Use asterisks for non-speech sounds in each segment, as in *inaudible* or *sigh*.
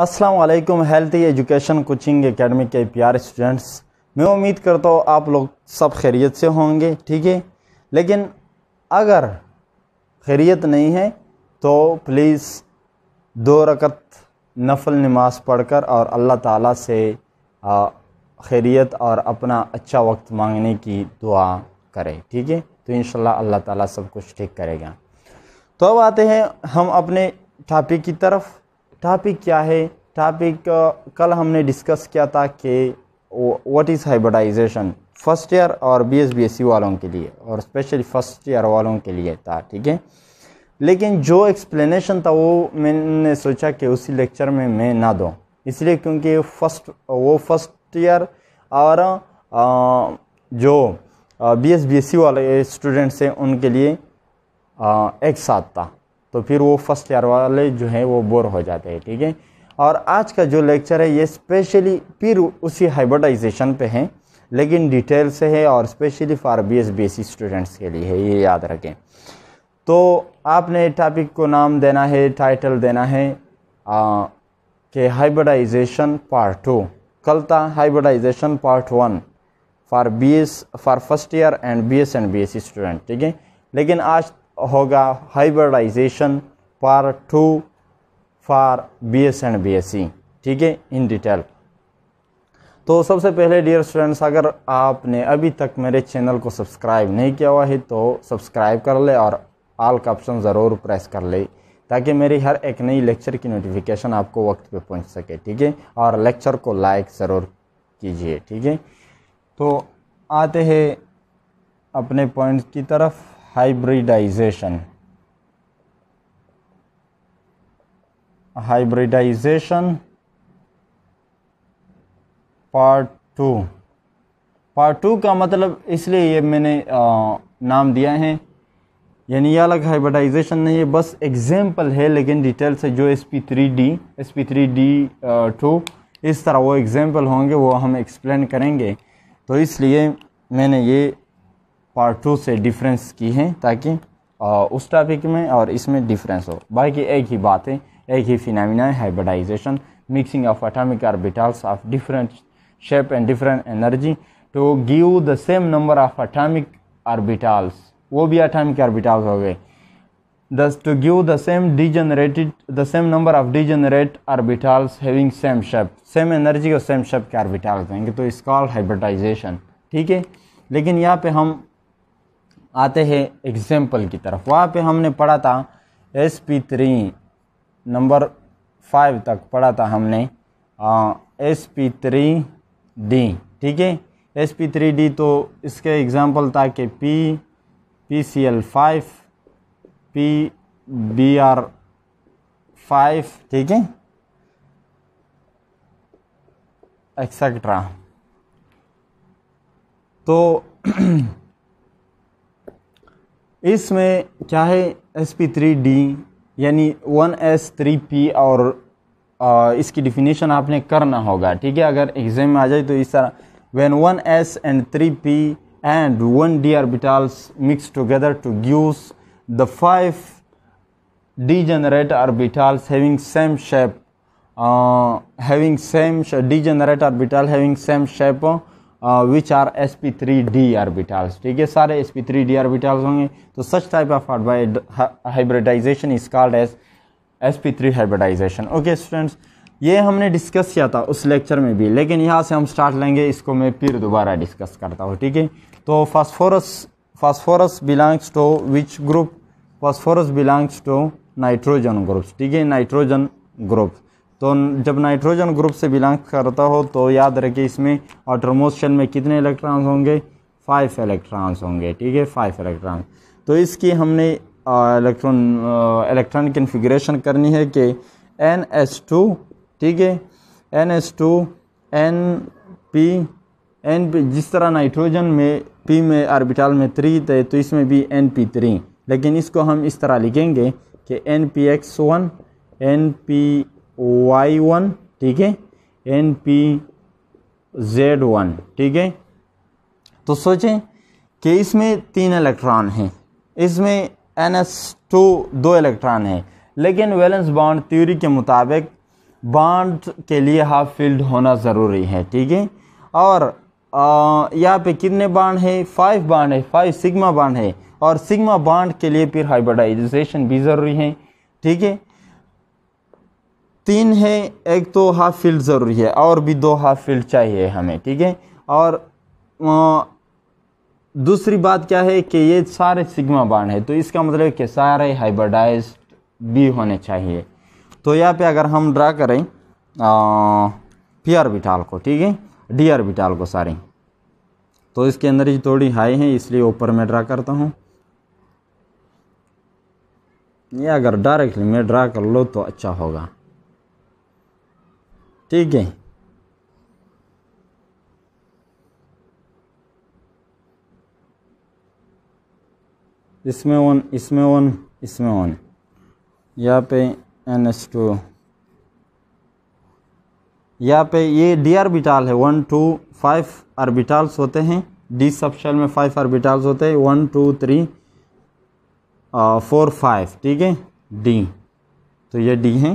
अस्सलाम वालेकुम healthy education coaching academy के प्यार स्टूडेंट्स मैं उम्मीद करता हूँ आप लोग सब खैरियत से होंगे ठीक है लेकिन अगर खैरियत नहीं है तो प्लीज़ दो रकत नफल नमाज पढ़कर और अल्लाह ताला से खैरियत और अपना अच्छा वक्त मांगने की दुआ करें ठीक है तो इन अल्लाह ताला सब कुछ ठीक करेगा तो अब आते हैं हम अपने टॉपिक की तरफ़ टॉपिक क्या है टॉपिक uh, कल हमने डिस्कस किया था कि what is hybridisation first year और B S B S C वालों के लिए और स्पेशली फर्स्ट ईयर वालों के लिए था ठीक है लेकिन जो एक्सप्लेनेशन था वो मैंने सोचा कि उसी लेक्चर में मैं ना दूँ इसलिए क्योंकि फर्स्ट वो फर्स्ट ईयर और आ, uh, जो B S B S C वाले स्टूडेंट्स हैं उनके लिए आ, uh, एक साथ था तो फिर वो फर्स्ट ईयर वाले जो हैं वो बोर हो जाते हैं ठीक है और आज का जो लेक्चर है ये स्पेशली फिर उसी हाइब्रिडाइजेशन पे है लेकिन डिटेल से है और specially for B S B S C students के लिए है ये याद रखें तो आपने टॉपिक को नाम देना है टाइटल देना है आ, कि हाइब्रिडाइजेशन पार्ट टू कल था hybridisation part one for B S for first year and B S and B S C student ठीक है लेकिन आज होगा hybridisation part two for S and B S C ठीक है इन डिटेल तो सबसे पहले डियर स्टूडेंट्स अगर आपने अभी तक मेरे चैनल को सब्सक्राइब नहीं किया हुआ है तो सब्सक्राइब कर ले और आल का ऑप्शन ज़रूर प्रेस कर ले ताकि मेरी हर एक नई लेक्चर की नोटिफिकेशन आपको वक्त पे पहुंच सके ठीक है और लेक्चर को लाइक ज़रूर कीजिए ठीक है तो आते हैं अपने पॉइंट की तरफ hybridization. Hybridization part two part two का मतलब इसलिए ये मैंने आ, नाम दिया है यानी ये अलग हाइब्रिडाइजेशन नहीं है बस एग्जाम्पल है लेकिन डिटेल से जो S P three D S P three D two इस तरह वो एग्ज़ाम्पल होंगे वो हम एक्सप्लेन करेंगे तो इसलिए मैंने ये पार्ट टू से डिफरेंस की हैं ताकि उस टॉपिक में और इसमें डिफरेंस हो बाकी एक ही बात है एक ही फिनमिना है hybridisation mixing of atomic orbitals of different shape and different energy to give the same number of atomic orbitals वो भी एटॉमिक ऑर्बिटल्स हो गए thus to सेम the same degenerated the same number of degenerate orbitals having same shape same energy और same shape के orbitals देंगे तो इस कॉल हाइब्रिडाइजेशन ठीक है लेकिन यहाँ पे हम आते हैं एग्जाम्पल की तरफ वहाँ पे हमने पढ़ा था S P three number five तक पढ़ा था हमने एस पी थ्री डी ठीक है एस पी थ्री डी तो इसके एग्ज़ाम्पल था कि P P C L five P B R five ठीक है एक्सेट्रा तो *clears throat* इसमें क्या है एस पी थ्री डी यानी वन एस थ्री पी और इसकी डिफिनेशन आपने करना होगा ठीक है अगर एग्जाम में आ जाए तो इस तरह when one S and three P and one D orbitals mix together to give the five degenerate are orbitals having same shape having same degenerate orbital having same shape which are S P three D orbitals ठीक है सारे S P three D orbitals होंगे तो such type of hybridisation is called as S P three hybridisation okay students ये हमने discuss किया था उस लेक्चर में भी लेकिन यहाँ से हम स्टार्ट लेंगे इसको मैं फिर दोबारा डिस्कस करता हूँ ठीक है तो phosphorus phosphorus belongs to which group phosphorus belongs to nitrogen groups ठीक है नाइट्रोजन ग्रुप्स तो जब नाइट्रोजन ग्रुप से बिलोंग करता हो तो याद रखिए इसमें ऑटरमोशन में कितने इलेक्ट्रॉन्स होंगे फाइव इलेक्ट्रॉन्स होंगे ठीक है फाइव इलेक्ट्रॉन्स तो इसकी हमने इलेक्ट्रॉन इलेक्ट्रॉन कन्फिग्रेशन करनी है कि एन एस टू ठीक है N S two N P N P जिस तरह नाइट्रोजन में पी में आर्बिटाल में थ्री थे तो इसमें भी एन पी थ्री लेकिन इसको हम इस तरह लिखेंगे कि N P X one N P Y one ठीक है एन पी जेड वन ठीक है तो सोचें कि इसमें तीन इलेक्ट्रॉन हैं इसमें एन एस टू दो इलेक्ट्रॉन हैं लेकिन वैलेंस बॉन्ड थ्योरी के मुताबिक बॉन्ड के लिए हाफ फील्ड होना ज़रूरी है ठीक है और यहाँ पे कितने बाड है फाइव बाड है फाइव सिग्मा बाड है और सिग्मा बाड के लिए फिर हाइब्रिडाइजेशन भी ज़रूरी है ठीक है तीन है एक तो हाफ फील्ड ज़रूरी है और भी दो हाफ फील्ड चाहिए हमें ठीक है और दूसरी बात क्या है कि ये सारे सिग्मा बाड है तो इसका मतलब कि सारे हाइब्रिडाइज भी होने चाहिए तो यहाँ पे अगर हम ड्रा करें पी बिटाल को ठीक है डी बिटाल को सारे तो इसके अंदर ही थोड़ी हाई है इसलिए ऊपर में ड्रा करता हूँ ये अगर डायरेक्टली मैं ड्रा कर लो तो अच्छा होगा ठीक है इसमें ऑन इसमें ऑन इसमें ऑन यहाँ पे एन एस टू यहाँ पे ये डी आरबिटाल है वन टू फाइव आरबिटाल्स होते हैं डी सबशेल में फाइव आरबिटाल्स होते हैं one two three four five ठीक है डी तो ये डी है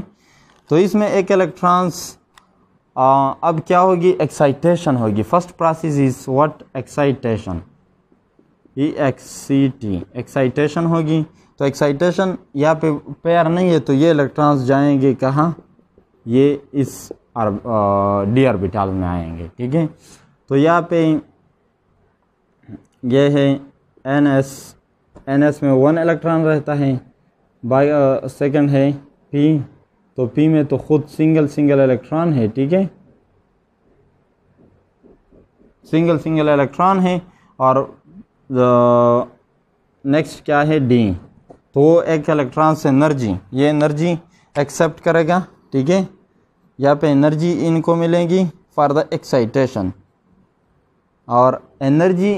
तो इसमें एक इलेक्ट्रॉन्स आ, अब क्या होगी एक्साइटेशन होगी first process is what excitation E X C T excitation होगी तो एक्साइटेशन यहाँ पे पेयर नहीं है तो ये इलेक्ट्रॉन्स जाएंगे कहाँ ये इस डी ऑर्बिटल में आएंगे ठीक है तो यहाँ पे ये है एन एस एन एस में वन इलेक्ट्रॉन रहता है बाई सेकंड है पी तो पी में तो खुद सिंगल सिंगल इलेक्ट्रॉन है ठीक है सिंगल सिंगल इलेक्ट्रॉन है और नेक्स्ट क्या है डी तो एक इलेक्ट्रॉन से एनर्जी ये एनर्जी एक्सेप्ट करेगा ठीक है यहाँ पे एनर्जी इनको मिलेगी फॉर द एक्साइटेशन और energy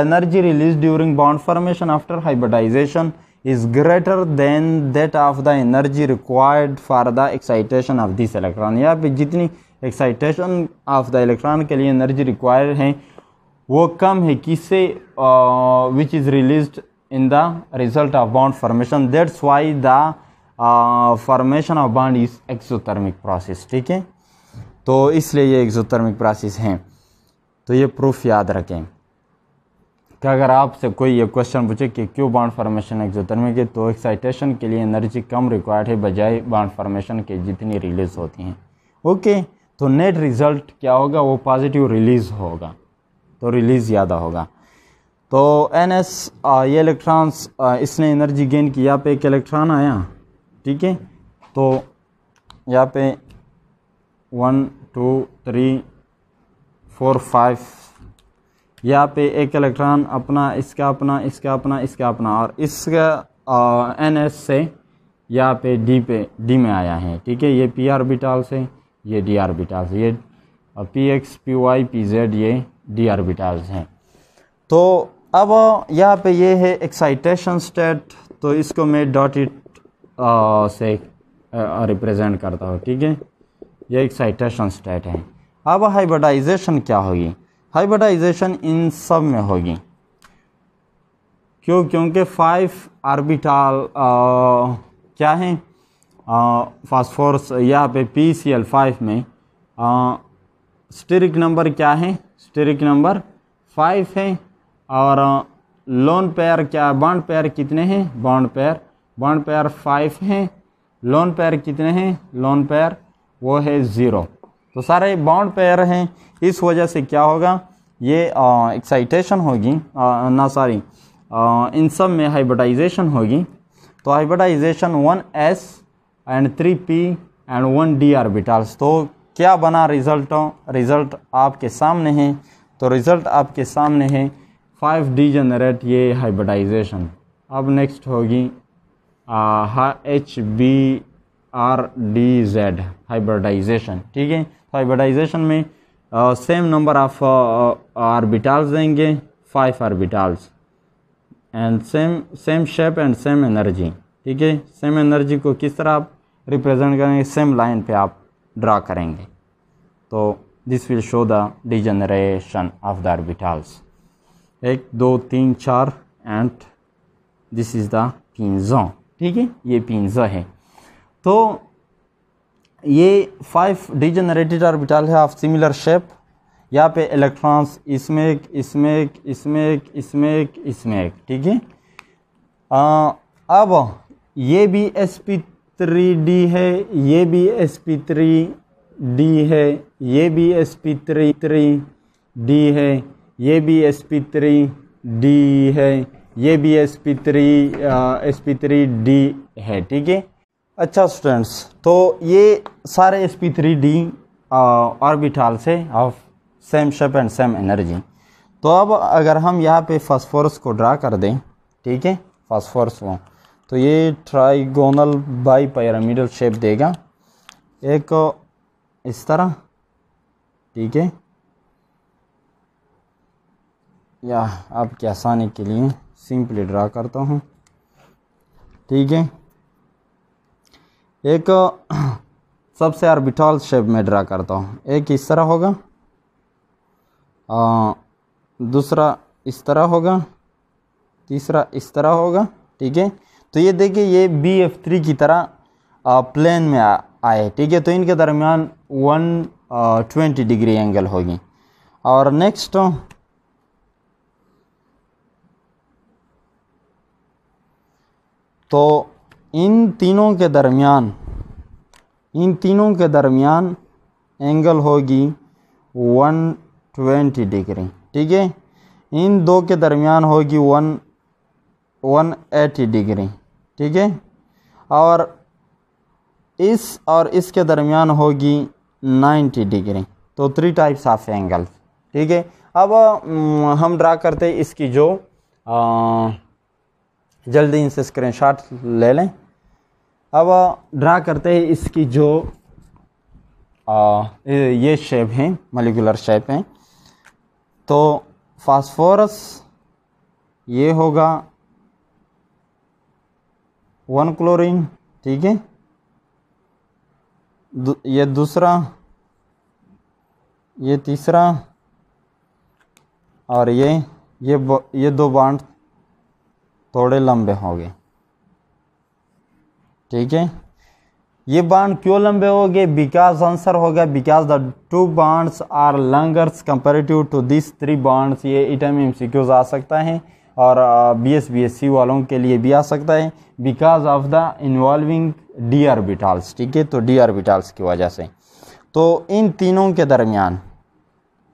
energy release during bond formation after hybridisation is greater than that of the energy required for the excitation of this electron यहाँ पे जितनी excitation of the electron के लिए energy required है वो कम है किससे which is released in the result of bond formation that's why the uh, formation of bond is exothermic process ठीक है तो इसलिए ये एक्जोथर्मिक प्रोसेस हैं तो ये प्रूफ याद रखें कि अगर आपसे कोई ये क्वेश्चन पूछे कि क्यों बाउंड फॉर्मेशन एक्सोथर्मिक की तो एक्साइटेशन के लिए एनर्जी कम रिक्वायर्ड है बजाय बाउंड फॉर्मेशन के जितनी रिलीज़ होती हैं ओके तो नेट रिज़ल्ट क्या होगा वो पॉजिटिव रिलीज़ होगा तो रिलीज़ ज़्यादा होगा तो एन एस ये इलेक्ट्रॉन्स इसने एनर्जी गेन की यहाँ पे एक इलेक्ट्रॉन आया ठीक है तो यहाँ पे one two three four five यहाँ पे एक इलेक्ट्रॉन अपना इसका अपना इसका अपना इसका अपना और इसका एन एस से यहाँ पे डी पे डी में आया है ठीक है ये पी आर बिटाल से ये डी आर बिटाल से ये P X P Y P Z ये डी आर बिटाल्स हैं तो अब यहाँ पे ये है एक्साइटेशन स्टेट तो इसको मैं डॉट इट से रिप्रेजेंट करता हूँ ठीक है ये एक्साइटेशन स्टेट है अब हाइब्रिडाइजेशन क्या होगी हाइब्रिडाइजेशन इन सब में होगी क्यों क्योंकि फाइव आर्बिटाल क्या है फास्फोरस यहाँ पे पी सी एल फाइव में स्टेरिक नंबर क्या है स्टेरिक नंबर फाइव है और लोन पेयर क्या बॉन्ड पेयर कितने हैं bond pair bond pair five हैं लोन पेयर कितने हैं लोन पेयर वो है ज़ीरो तो सारे बाउंड पेयर हैं इस वजह से क्या होगा ये एक्साइटेशन होगी ना सॉरी इन सब में हाइब्रिडाइजेशन होगी तो hybridisation one S and three P and one D orbitals तो क्या बना रिजल्ट रिज़ल्ट आपके सामने है तो रिज़ल्ट आपके सामने है फाइव डी जनरेट ये हाइब्रिडाइजेशन अब नेक्स्ट होगी H B R D Z hybridisation ठीक है फाइबराइजेशन में सेम नंबर ऑफ आर्बिटाल्स देंगे five orbitals and same same shape and same energy ठीक है सेम एनर्जी को किस तरह आप रिप्रेजेंट करेंगे सेम लाइन पे आप ड्रा करेंगे तो this will show the degeneration of the orbitals एक दो तीन चार एंड दिस इज़ द पिंजो ठीक है ये पिंजो है तो ये फाइव डिजनरेटेड ऑर्बिटल है ऑफ सिमिलर शेप यहाँ पे इलेक्ट्रॉन्स इसमें एक इसमें एक इसमें एक इसमें एक इसमें एक ठीक है अब ये भी एस पी थ्री डी है ये भी एस पी थ्री डी है ये भी S P three three D है ये भी एस पी थ्री डी है ये भी S P three S P three D है ठीक है अच्छा स्टूडेंट्स तो ये सारे S P three D orbital से of same shape and same energy तो अब अगर हम यहाँ पे फॉस्फोरस को ड्रा कर दें ठीक है फॉस्फोरस को तो ये ट्राइगोनल बाई पैरामिडल शेप देगा एक इस तरह ठीक है या आपकी आसानी के लिए सिंपली ड्रा करता हूँ ठीक है एक *clears throat* सबसे आर्बिटॉल शेप में ड्रा करता हूँ एक इस तरह होगा आ, दूसरा इस तरह होगा तीसरा इस तरह होगा ठीक है तो ये देखिए ये बी एफ थ्री की तरह आ, प्लेन में आ, आए ठीक है तो इनके दरमियान वन ट्वेंटी डिग्री एंगल होगी और नेक्स्ट तो इन तीनों के दरमियान इन तीनों के दरमियान एंगल होगी 120 डिग्री ठीक है इन दो के दरमियान होगी वन वन एटी डिग्री ठीक है और इस और इसके दरमियान होगी 90 डिग्री तो थ्री टाइप्स ऑफ एंगल ठीक है अब हम ड्रा करते हैं इसकी जो आ, जल्दी इनसे शॉट ले लें अब ड्रा करते हैं इसकी जो आ, ये शेप हैं मलिकुलर शेप हैं तो फास्फोरस ये होगा वन क्लोरीन ठीक है ये दूसरा ये तीसरा और ये ये ये दो बांड थोड़े लंबे होंगे ठीक है ये बांड क्यों लंबे हो गए बिकॉज आंसर हो गया because the two bonds are longer comparative to this three bonds ये इटम एम सी आ सकता है और B S B S C वालों के लिए भी आ सकता है because of the involving D orbitals ठीक है तो डी आर्बिटाल्स की वजह से तो इन तीनों के दरमियान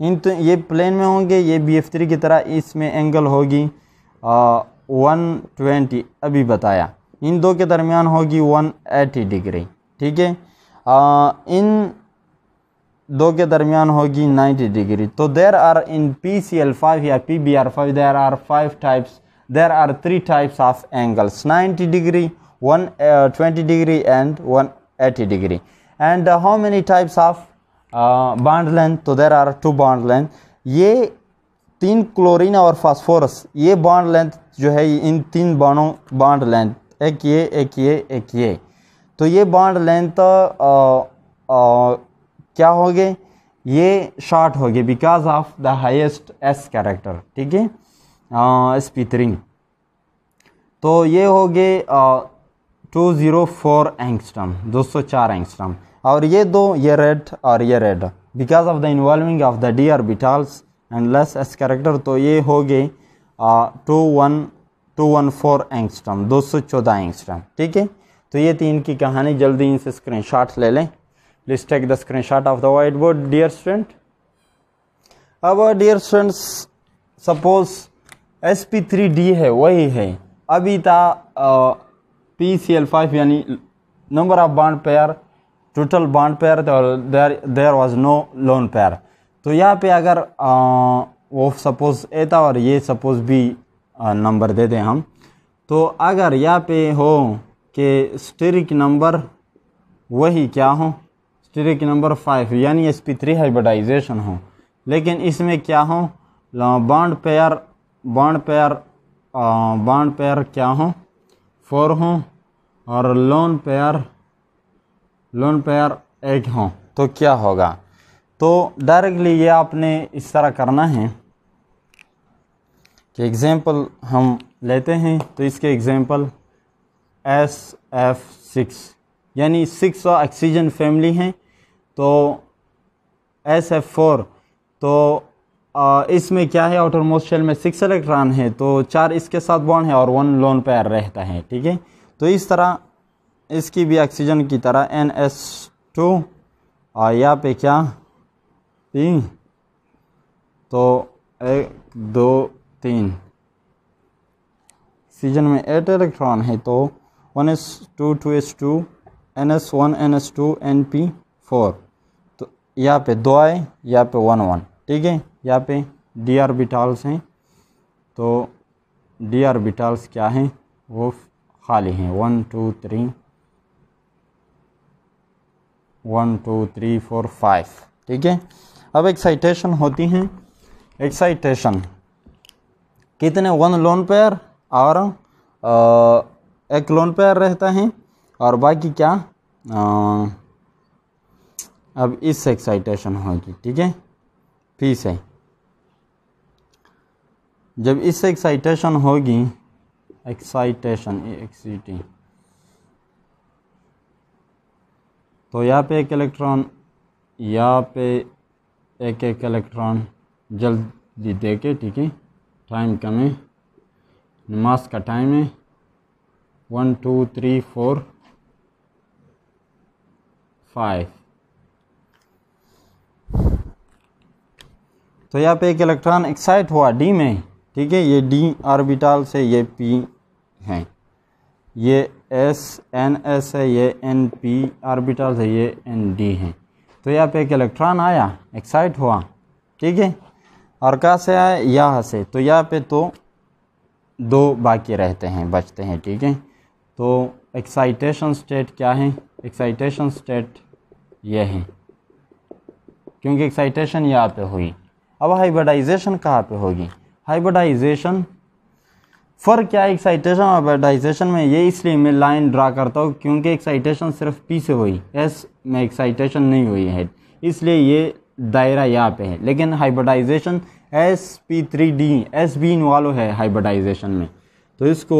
इन तो, ये प्लेन में होंगे ये बी एफ थ्री की तरह इसमें एंगल होगी 120 अभी बताया इन दो के दरमियान होगी 180 डिग्री ठीक है इन दो के दरमियान होगी 90 डिग्री तो there are in P C L five या P B R five there are five types there are three types of angles 90 degree 120 degree and 180 degree and how many types of bond length तो there are two bond length ये तीन chlorine और phosphorus ये bond length जो है इन तीन बॉन्डों bond length एक ये एक ये एक ये तो ये बॉन्ड लेंथ क्या हो गए ये शॉर्ट हो गए because of the highest S character ठीक है स्पीथरिंग तो ये हो गए टू ज़ीरो फोर एंगस्टम दो सौ चार एंगस्टम और ये दो ये रेड और ये red because of the involving of the D orbitals and less S character तो ये हो गए two one two one four angstrom दो सौ चौदह एंगस्ट्रम ठीक है तो ये थी इनकी कहानी जल्दी इनसे स्क्रीन शॉट ले लें please take the screenshot of the whiteboard dear student अब dear students suppose S P three D है वही है अभी था पी सी एल फाइव यानी number of bond pair total bond pair there there was no lone pair तो यहाँ पे अगर वो सपोज़ ए था और ये सपोज़ बी नंबर दे दें हम तो अगर यहाँ पे हो कि स्टेरिक नंबर वही क्या हो स्टेरिक नंबर फाइव यानी एस पी थ्री हाइब्रिडाइजेशन हो लेकिन इसमें क्या हो bond pair bond pair bond pair क्या हो फोर हो और lone pair lone pair eight हो तो क्या होगा तो डायरेक्टली ये आपने इस तरह करना है कि एग्ज़ैम्पल हम लेते हैं तो इसके एग्ज़ैम्पल एस एफ सिक्स यानी सिक्स और ऑक्सीजन फैमिली हैं तो एस एफ फोर तो इसमें क्या है आउटर मोस्ट शेल में सिक्स इलेक्ट्रॉन है तो चार इसके साथ बॉन्ड है और वन लोन पैर रहता है ठीक है तो इस तरह इसकी भी ऑक्सीजन की तरह एन एस टू और यहाँ पे क्या तीन तो एक दो तीन सीजन में एट इलेक्ट्रॉन है तो one S two two S two N S one N S two N P four तो यहाँ पे दो आए यहाँ पे वन वन ठीक है यहाँ पे डी आर बिटाल्स हैं तो डी आर बिटाल्स क्या हैं वो खाली हैं one two three one two three four five ठीक है अब एक्साइटेशन होती हैं एक्साइटेशन कितने वन लोन पेयर और आ, एक लोन पेयर रहता है और बाकी क्या आ, अब इस एक्साइटेशन होगी ठीक है फी से जब इससे एक्साइटेशन होगी एक्साइटेशन एक्सीटी तो यहाँ पे एक इलेक्ट्रॉन यहाँ पे एक एक इलेक्ट्रॉन जल्दी दे के ठीक है टाइम कम है नमाज का टाइम है one two three four five तो यहाँ पे एक इलेक्ट्रॉन एक्साइट हुआ डी में ठीक है ये डी ऑर्बिटल से ये पी है ये एस एन एस है ये एन पी ऑर्बिटल है ये एन डी है तो यहाँ पे एक इलेक्ट्रॉन आया एक्साइट हुआ ठीक है और कहाँ से आया यहाँ से तो यहाँ पे तो दो बाकी रहते हैं बचते हैं ठीक है तो एक्साइटेशन स्टेट क्या है एक्साइटेशन स्टेट ये है क्योंकि एक्साइटेशन यहाँ पे हुई अब हाइब्रिडाइजेशन कहाँ पे होगी हाइब्रिडाइजेशन फ़र्क क्या है एक्साइटेशन और बैटाइजेशन में ये इसलिए मैं लाइन ड्रा करता हूँ क्योंकि एक्साइटेशन सिर्फ पी से हुई एस में एक्साइटेशन नहीं हुई है इसलिए ये दायरा यहाँ पे है लेकिन hybridization S P three D S भी इन्वॉल्व है हाइब्रिडाइजेशन में तो इसको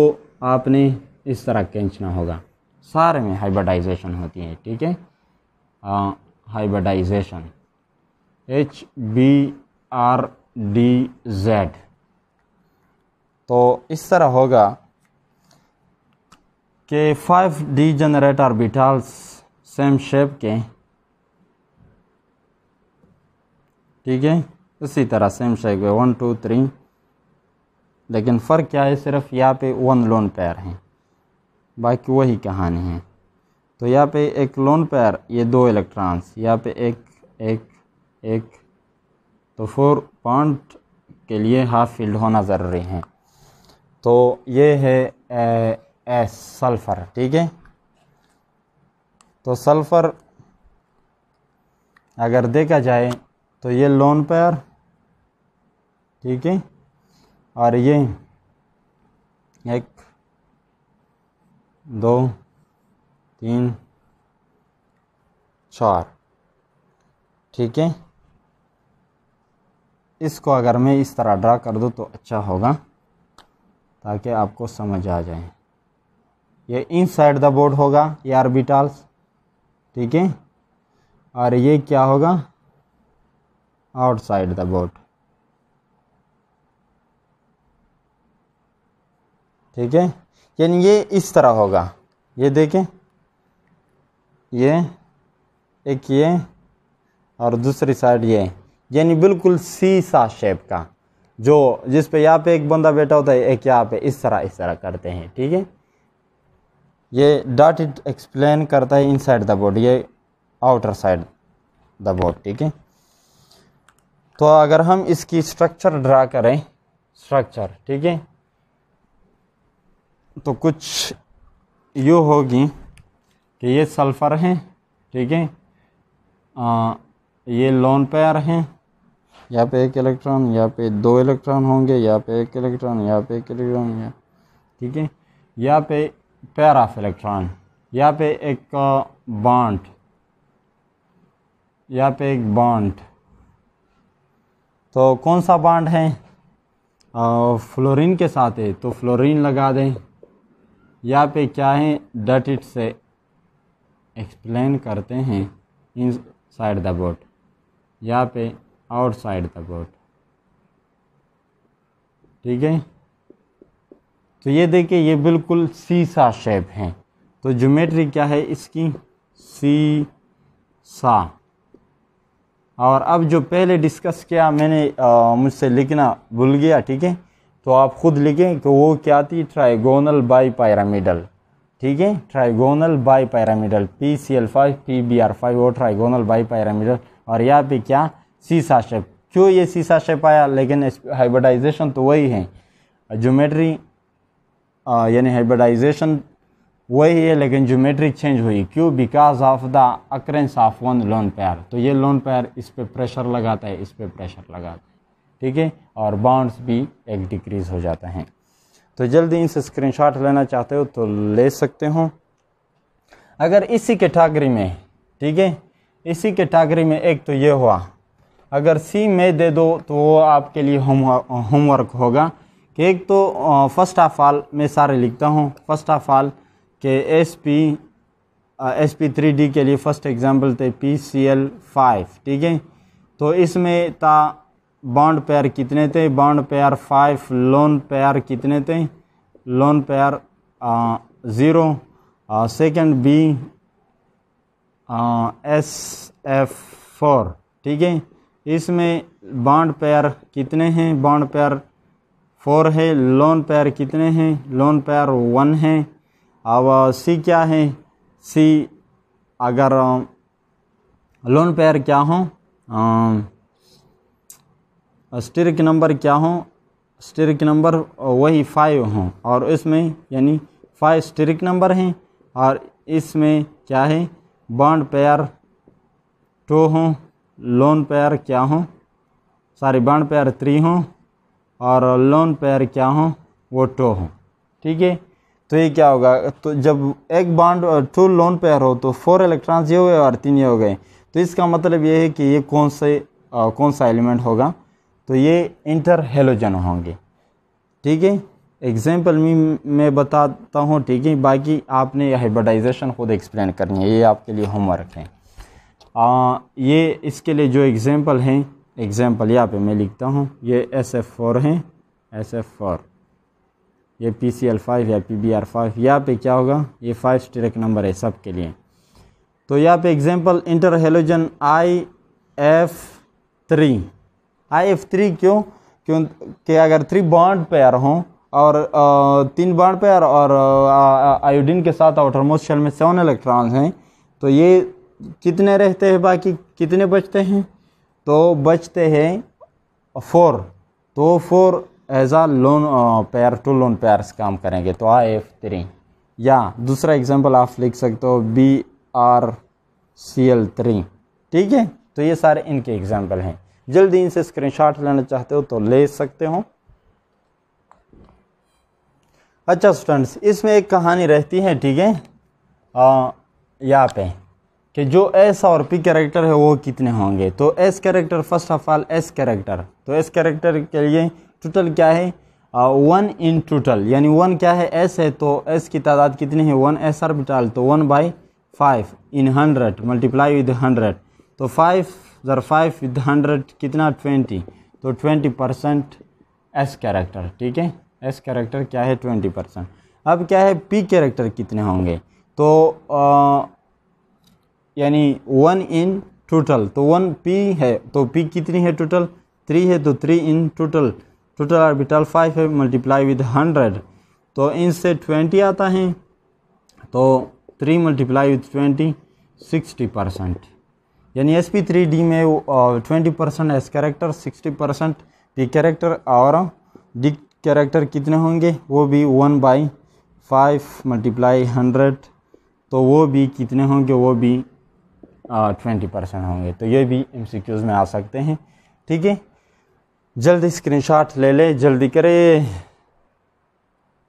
आपने इस तरह खींचना होगा सारे में हाइब्रिडाइजेशन होती है ठीक है hybridization H B R D Z तो इस तरह होगा कि five degenerate orbitals same shape के ठीक है उसी तरह सेम शेप के वन टू थ्री लेकिन फ़र्क क्या है सिर्फ यहाँ पे वन लोन पैर हैं बाकी वही कहानी है तो यहाँ पे एक लोन पैर ये दो इलेक्ट्रॉन्स यहाँ पे एक एक एक तो फोर पॉइंट के लिए हाफ फील्ड होना ज़रूरी है तो ये है एस सल्फ़र ठीक है तो सल्फ़र अगर देखा जाए तो ये लोन पेयर ठीक है और ये एक दो तीन चार ठीक है इसको अगर मैं इस तरह ड्रा कर दूँ तो अच्छा होगा ताकि आपको समझ आ जाए ये इन साइड द बोर्ड होगा ये आर्बिटाल्स ठीक है और ये क्या होगा आउटसाइड द बोर्ड ठीक है यानी ये इस तरह होगा ये देखें ये एक ये और दूसरी साइड ये यानी बिल्कुल सी सा शेप का जो जिस पे यहाँ पे एक बंदा बैठा होता है एक यहाँ पे इस तरह इस तरह करते हैं ठीक है ये डॉट इट एक्सप्लेन करता है इनसाइड द बोर्ड ये आउटर साइड द बोर्ड ठीक है तो अगर हम इसकी स्ट्रक्चर ड्रा करें स्ट्रक्चर ठीक है तो कुछ यू होगी कि ये सल्फ़र हैं ठीक है ये लोन पेयर हैं यहाँ पे एक इलेक्ट्रॉन यहाँ पे दो इलेक्ट्रॉन होंगे यहाँ पे एक इलेक्ट्रॉन यहाँ पे एक इलेक्ट्रॉन यहाँ ठीक है यहाँ पे पैर ऑफ इलेक्ट्रॉन यहाँ पे एक बॉन्ड यहाँ पे एक बॉन्ड तो कौन सा बॉन्ड है फ्लोरीन के साथ है तो फ्लोरीन लगा दें यहाँ पे क्या है डट इट से एक्सप्लेन करते हैं इन साइड द बोट यहाँ पे आउटसाइड द boat ठीक है तो ये देखिए ये बिल्कुल सी सा शेप है तो ज्योमेट्री क्या है इसकी सी सा और अब जो पहले डिस्कस किया मैंने मुझसे लिखना भूल गया ठीक है तो आप खुद लिखें कि वो क्या थी ट्राइगोनल बाई पैरामीडल ठीक है trigonal bipyramidal P C L five P B R five वो ट्राइगोनल बाई पैरामीडल और यहाँ पे क्या सीसा शेप क्यों ये सीसा शेप आया लेकिन हाइब्रिडाइजेशन तो वही है जोमेट्री यानी हाइब्रिडाइजेशन वही है लेकिन ज्योमेट्री चेंज हुई क्यों because of the occurrence of one lone pair तो ये लोन पैर इस पर प्रेशर लगाता है इस पर प्रेशर लगाता है ठीक है और बाउंड्स भी एक डिक्रीज हो जाता है तो जल्दी इनसे स्क्रीनशॉट लेना चाहते हो तो ले सकते हो अगर इसी कैटागरी में ठीक है इसी कैटागरी में एक तो ये हुआ अगर सी में दे दो तो वो आपके लिए होमवर्क होगा कि एक तो फर्स्ट ऑफ ऑल मैं सारे लिखता हूँ फर्स्ट ऑफ ऑल के S P S P three D के लिए फ़र्स्ट एग्ज़ाम्पल थे पी सी एल फाइव ठीक है तो इसमें था बॉन्ड पेयर कितने थे bond pair five lone pair कितने थे lone pair zero second B S F four ठीक है इसमें बॉन्ड पैर कितने हैं बॉन्ड पैर फोर है लोन पैर कितने हैं लोन पैर वन है अब सी क्या है सी अगर लोन पैर क्या हो स्टिरक नंबर क्या हो स्टिरक नंबर वही फाइव हों और इसमें यानी फाइव स्टिरक नंबर हैं और इसमें क्या है बॉन्ड पैर टू हों लोन पेयर क्या हों सॉरी बॉन्ड पेयर थ्री हों और लोन पेयर क्या हों वो टो हों ठीक है तो ये क्या होगा तो जब एक बॉन्ड टू लोन पेयर हो तो फोर इलेक्ट्रॉन्स ये हुए और तीन ये हो गए तो इसका मतलब ये है कि ये कौन से आ, कौन सा एलिमेंट होगा तो ये इंटर हेलोजन होंगे ठीक है एग्जाम्पल में मैं बताता हूँ ठीक है बाकी आपने हाइब्रिडाइजेशन खुद एक्सप्लेन करनी है ये आपके लिए होमवर्क है आ, ये इसके लिए जो एग्ज़ाम्पल हैं एग्ज़ैम्पल यहाँ पे मैं लिखता हूँ ये एस एफ़ फोर हैं एस एफ़ फोर ये पी सी एल फाइव या पी बी आर फाइव यहाँ पर क्या होगा ये फाइव स्ट्रेक नंबर है सब के लिए तो यहाँ पे example interhalogen I F three I F three क्यों क्यों कि अगर थ्री बॉन्ड पेयर हों और तीन बॉन्ड पेयर और आयोडीन के साथ आउटरमोस्ट शेल में सेवन इलेक्ट्रॉन्स हैं तो ये कितने रहते हैं बाकी कितने बचते हैं तो बचते हैं फोर तो four as a lone pair two lone pairs काम करेंगे तो आ एफ थ्री या दूसरा एग्जांपल आप लिख सकते हो B R C L three ठीक है तो ये सारे इनके एग्जाम्पल हैं जल्दी इनसे स्क्रीनशॉट लेना चाहते हो तो ले सकते हो अच्छा स्टूडेंट्स इसमें एक कहानी रहती है ठीक है uh, यहाँ पे कि जो एस और पी कैरेक्टर है वो कितने होंगे तो S character first of all S character तो एस कैरेक्टर के लिए टोटल क्या है वन इन टोटल यानी वन क्या है एस है तो एस की तादाद कितनी है वन एस बिटाल तो one by five in hundred multiply with hundred तो फाइव ज़र फाइव विद हंड्रेड कितना ट्वेंटी तो ट्वेंटी परसेंट एस कैरेक्टर ठीक है एस कैरेक्टर क्या है ट्वेंटी परसेंट अब क्या है पी कैरेक्टर कितने होंगे तो आ, यानी वन इन टोटल तो वन पी है तो पी कितनी है टोटल थ्री है तो three in total total orbital five है मल्टीप्लाई विद हंड्रेड तो इनसे ट्वेंटी आता है तो three multiply with twenty sixty percent यानी एस पी थ्री डी में twenty percent S character sixty percent P character और डी कैरेक्टर कितने होंगे वो भी one by five multiply hundred तो वो भी कितने होंगे वो भी ट्वेंटी परसेंट होंगे तो ये भी एम सी क्यूज़ में आ सकते हैं ठीक है जल्दी स्क्रीनशॉट ले ले जल्दी करें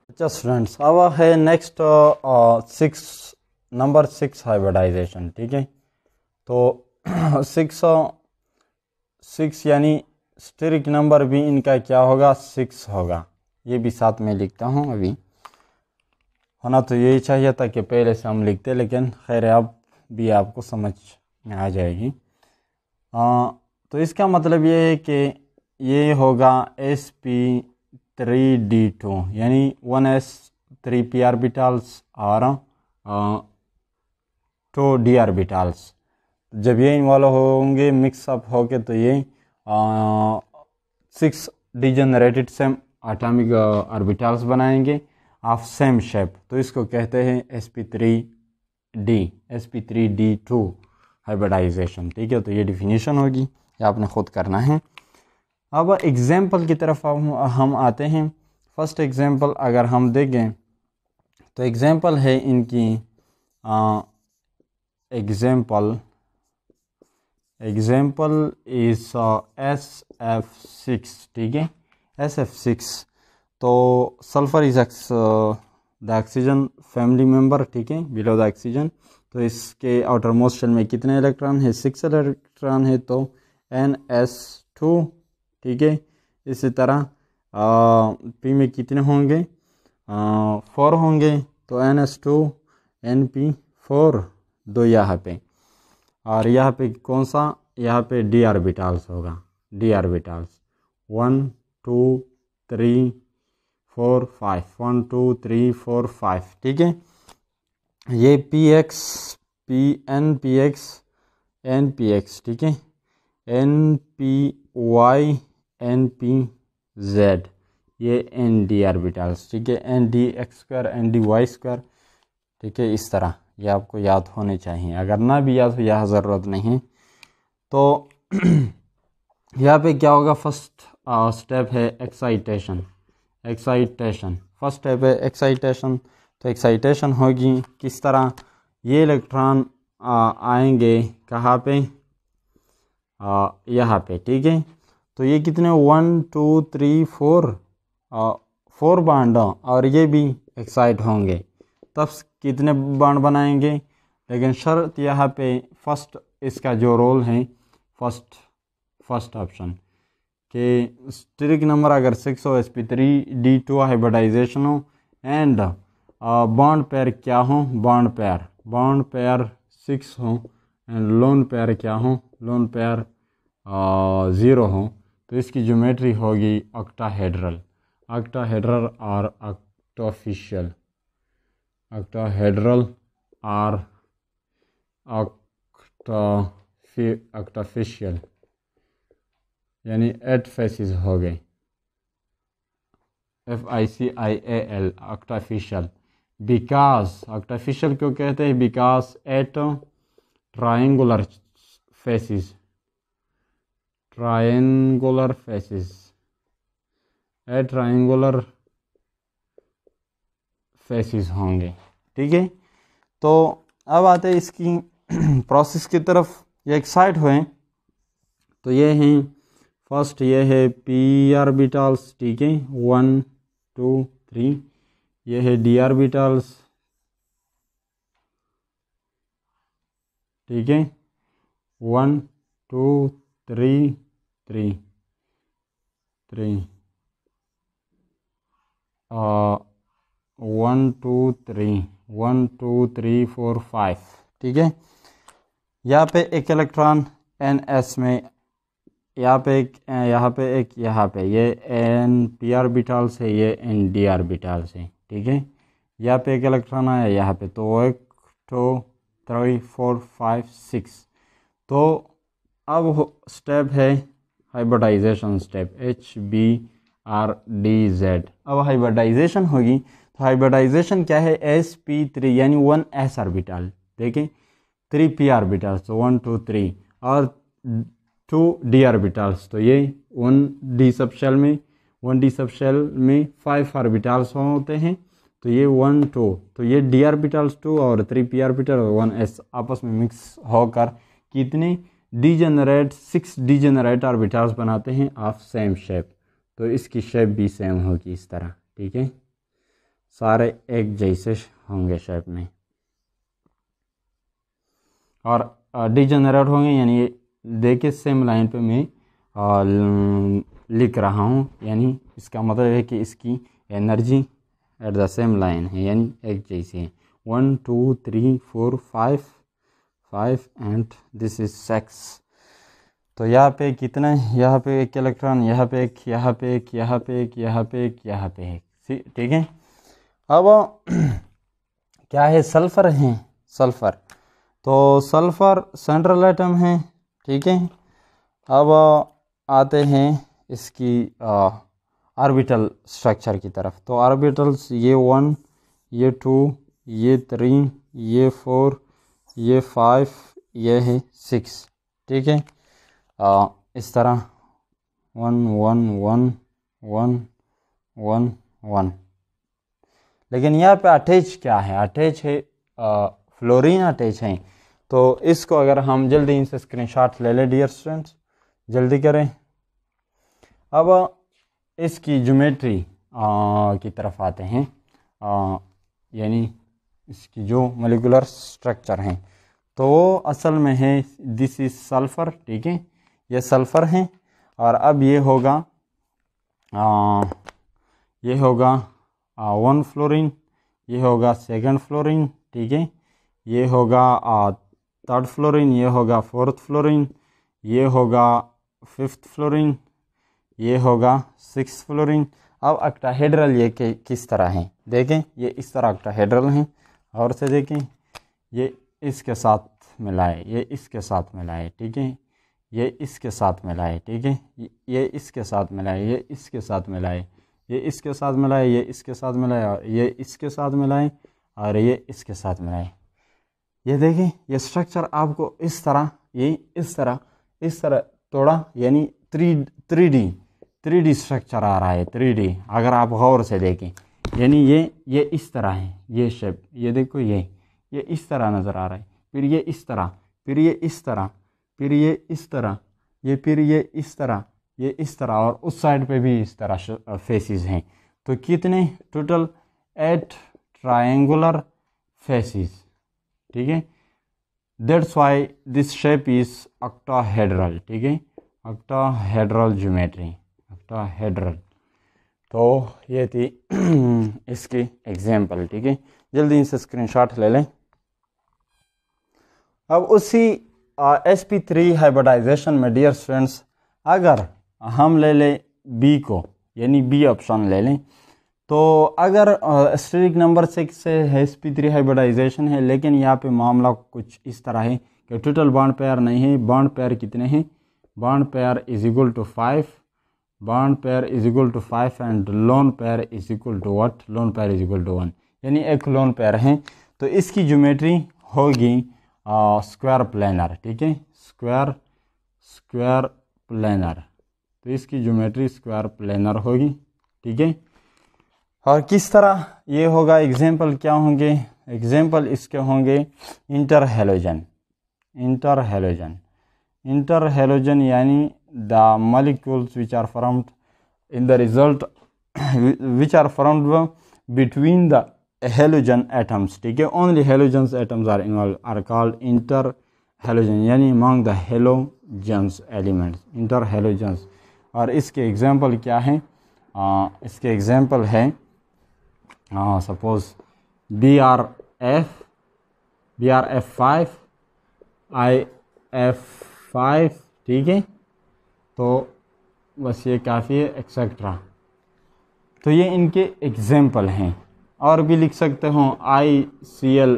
अच्छा स्टूडेंट्स अब है next six number six hybridization ठीक है तो सिक्स *clears throat* सिक्स यानी स्ट्रिक नंबर भी इनका क्या होगा सिक्स होगा ये भी साथ में लिखता हूँ अभी होना तो यही चाहिए था कि पहले से हम लिखते लेकिन खैर अब भी आपको समझ में आ जाएगी आ, तो इसका मतलब ये है कि ये होगा S P three D two यानी one S three P orbitals और टू डी आर्बिटाल्स जब ये इन्वॉल्व होंगे मिक्सअप होके तो ये six degenerated same atomic orbitals बनाएंगे ऑफ सेम शेप तो इसको कहते हैं S P three D S P three D two hybridization ठीक है तो ये डिफिनीशन होगी ये आपने ख़ुद करना है अब एग्ज़ाम्पल की तरफ हम आते हैं फर्स्ट एग्ज़ाम्पल अगर हम देखें तो एग्ज़ाम्पल है इनकी एग्ज़ाम्पल एग्ज़ैम्पल इस एस एफ सिक्स ठीक है एस एफ सिक्स तो sulphur is the oxygen family member ठीक है बिलो द ऑक्सीजन तो इसके आउटर मोस्ट शेल में कितने इलेक्ट्रॉन है सिक्स इलेक्ट्रॉन है तो एन एस टू ठीक है इसी तरह पी में कितने होंगे फोर होंगे तो N S two N P four दो यहाँ पे और यहाँ पे कौन सा यहाँ पे डी आर्बिटाल्स होगा D orbitals one two three four five one two three four five ठीक है ये P X P N P X N P X ठीक है N P Y N P Z ये एन डी आर्बिटल्स ठीक है N D X square N D Y square ठीक है इस तरह ये आपको याद होने चाहिए अगर ना भी याद हो यह ज़रूरत नहीं है तो *clears throat* यहाँ पे क्या होगा फर्स्ट स्टेप है एक्साइटेशन एक्साइटेशन फर्स्ट स्टेप है एक्साइटेशन तो एक्साइटेशन होगी किस तरह ये इलेक्ट्रॉन आएंगे कहाँ पे यहाँ पे ठीक है तो ये कितने one two three four four बांडों और ये भी एक्साइट होंगे तब कितने बांड बनाएंगे लेकिन शर्त यहाँ पे फर्स्ट इसका जो रोल है फर्स्ट फर्स्ट ऑप्शन कि स्ट्रिक नंबर अगर सिक्स हो S P three D two hybridization हो एंड बॉन्ड पैर क्या हो बॉन्ड पैर बॉन्ड पैर सिक्स हो एंड लोन पैर क्या हो लोन पैर ज़ीरो हो तो इसकी जोमेट्री होगी ऑक्टाहेड्रल ऑक्टाहेड्रल और ऑक्टोफिशियल ऑक्टाहेड्रल और ऑक्टाफिशियल यानी एट फेसिस हो गए F I C I A L artificial because artificial क्यों कहते हैं because eight triangular faces triangular faces a triangular faces होंगे ठीक है तो अब आते हैं इसकी प्रोसेस *clears throat* की तरफ ये एक्साइट हुए तो ये हैं फर्स्ट ये है पी आर्बिटल्स ठीक है वन टू थ्री ये है डी आर्बिटल्स ठीक है one two three three three one two three one two three four five ठीक है यहाँ पे एक इलेक्ट्रॉन एन एस में यहाँ पे एक यहाँ पे एक यहाँ पे ये एन पी आर बिटाल्स है ये एन डी आर बिटाल्स है ठीक है यहाँ पे एक इलेक्ट्रॉन आया यहाँ पे तो एक two three four five six तो अब स्टेप है hybridization step H B R D Z अब हाइब्रिडाइजेशन होगी तो हाइब्रिडाइजेशन क्या है एस पी थ्री यानी वन एस आर बिटाल देखें three P orbital so one two three और टू डी ऑर्बिटल्स तो ये वन डी सब शेल में वन डी सब शेल में फाइव ऑर्बिटल्स होते हैं तो ये वन टू तो ये डी ऑर्बिटल्स टू और थ्री पी ऑर्बिटल और वन एस आपस में मिक्स होकर कितने degenerate six degenerate orbitals बनाते हैं ऑफ सेम शेप तो इसकी शेप भी सेम होगी इस तरह ठीक है सारे एक जैसे होंगे शेप में और डी जनरेट होंगे यानी देखिए सेम लाइन पे मैं लिख रहा हूँ यानी इसका मतलब है कि इसकी energy at the same line है यानी एक जैसी है one two three four five five and this is six तो यहाँ पे कितना यहाँ पे एक इलेक्ट्रॉन यहाँ पे एक यहाँ पे एक यहाँ पे एक यहाँ पे एक यहाँ पे एक ठीक है अब *clears throat* क्या है सल्फ़र हैं सल्फ़र तो सल्फ़र सेंट्रल आइटम है ठीक है अब आते हैं इसकी ऑर्बिटल स्ट्रक्चर की तरफ तो ऑर्बिटल्स ये वन ये टू ये थ्री ये फोर ये फाइव ये है सिक्स ठीक है इस तरह one one one one one one लेकिन यहाँ पे अटैच क्या है अटैच है फ्लोरीन अटैच है तो इसको अगर हम जल्दी इनसे स्क्रीनशॉट ले लें डियर स्टूडेंट्स जल्दी करें अब इसकी जोमेट्री की तरफ आते हैं यानी इसकी जो मोलिकुलर स्ट्रक्चर हैं तो वो असल में है दिस इज़ सल्फ़र ठीक है ये सल्फ़र हैं और अब ये होगा आ, ये होगा आ, वन फ्लोरिन ये होगा सेकंड फ्लोरिन ठीक है ये होगा थर्ड फ्लोरिन ये होगा फोर्थ फ्लोरिन ये होगा फिफ्थ फ्लोरिन ये होगा सिक्स फ्लोरिन अब अक्टाहेड्रल ये के किस तरह हैं देखें ये इस तरह अक्टाहेड्रल हैं और से देखें ये इसके साथ मिलाए ये इसके साथ मिलाए ठीक है ये इसके साथ मिलाए ठीक है ये इसके साथ मिलाए ये इसके साथ मिलाए ये इसके साथ मिलाए ये इसके साथ मिलाए और ये इसके साथ मिलाए और ये इसके साथ मिलाए ये देखें ये स्ट्रक्चर आपको इस तरह ये इस तरह इस तरह थोड़ा यानी three three D three D structure आ रहा है थ्री डी अगर आप गौर से देखें यानी ये ये इस तरह है ये शेप ये देखो ये ये इस तरह नज़र आ रहा है फिर ये इस तरह फिर ये इस तरह फिर ये इस तरह ये फिर ये इस तरह ये इस तरह और उस साइड पे भी इस तरह फेसेस हैं तो कितने टोटल एट ट्रायंगुलर फेसेस ठीक है that's why this shape is octahedral ठीक है ऑक्टाहेड्रल ज्योमेट्री हेड्रल तो ये थी *clears throat* इसकी एग्जाम्पल ठीक है जल्दी इनसे स्क्रीनशॉट ले लें अब उसी एस पी थ्री हाइब्रिडाइजेशन में डियर फ्रेंड्स अगर हम ले लें बी को यानी बी ऑप्शन ले लें तो अगर स्ट्रिक नंबर सिक्स से एस पी थ्री हाइब्रिडाइजेशन है लेकिन यहाँ पे मामला कुछ इस तरह है कि टोटल बॉन्ड पेयर नहीं है बॉन्ड पेयर कितने हैं bond pair is equal to five bond pair is equal to five and lone pair is equal to what lone pair is equal to one यानी एक लोन पेयर है तो इसकी geometry होगी स्क्वायर प्लानर ठीक है स्क्वायर स्क्वायर प्लानर तो इसकी ज्योमेट्री स्क्वायर प्लानर होगी ठीक है और किस तरह ये होगा एग्जाम्पल क्या होंगे एग्जाम्पल इसके होंगे inter interhalogen halogen interhalogen यानी the molecules which are formed in the result which are formed between the halogen atoms ठीक है only halogen atoms are involve are called interhalogen यानी among the halogens elements interhalogens और इसके example क्या है इसके example हैं now हाँ, suppose brf brf5 if5 ठीक है तो बस ये काफ़ी है एक्सेट्रा तो ये इनके एग्ज़ाम्पल हैं और भी लिख सकते हो I C L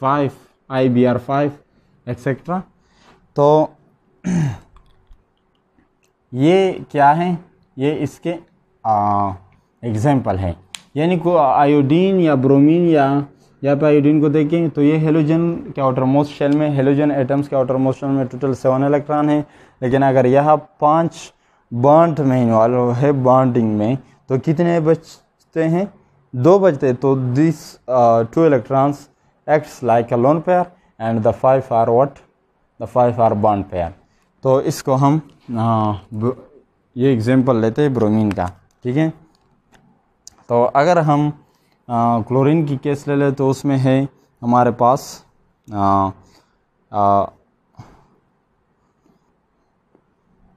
five I B R five etcetera तो *clears throat* ये क्या है ये इसके एग्ज़ाम्पल हैं यानी को आयोडीन या ब्रोमीन या यहाँ पे आयोडीन को देखें तो ये हेलोजन के मोस्ट शेल में हेलोजन एटम्स के मोस्ट शेल में टोटल सेवन इलेक्ट्रॉन है लेकिन अगर यह पांच बॉन्ड में इन्वॉल्व है बॉन्डिंग में तो कितने बचते हैं दो बचते तो this two electrons acts like a lone pair and the five are what the five are bond pair तो इसको हम आ, ये एग्जाम्पल लेते हैं ब्रोमीन का ठीक है तो अगर हम क्लोरीन की केस ले लें तो उसमें है हमारे पास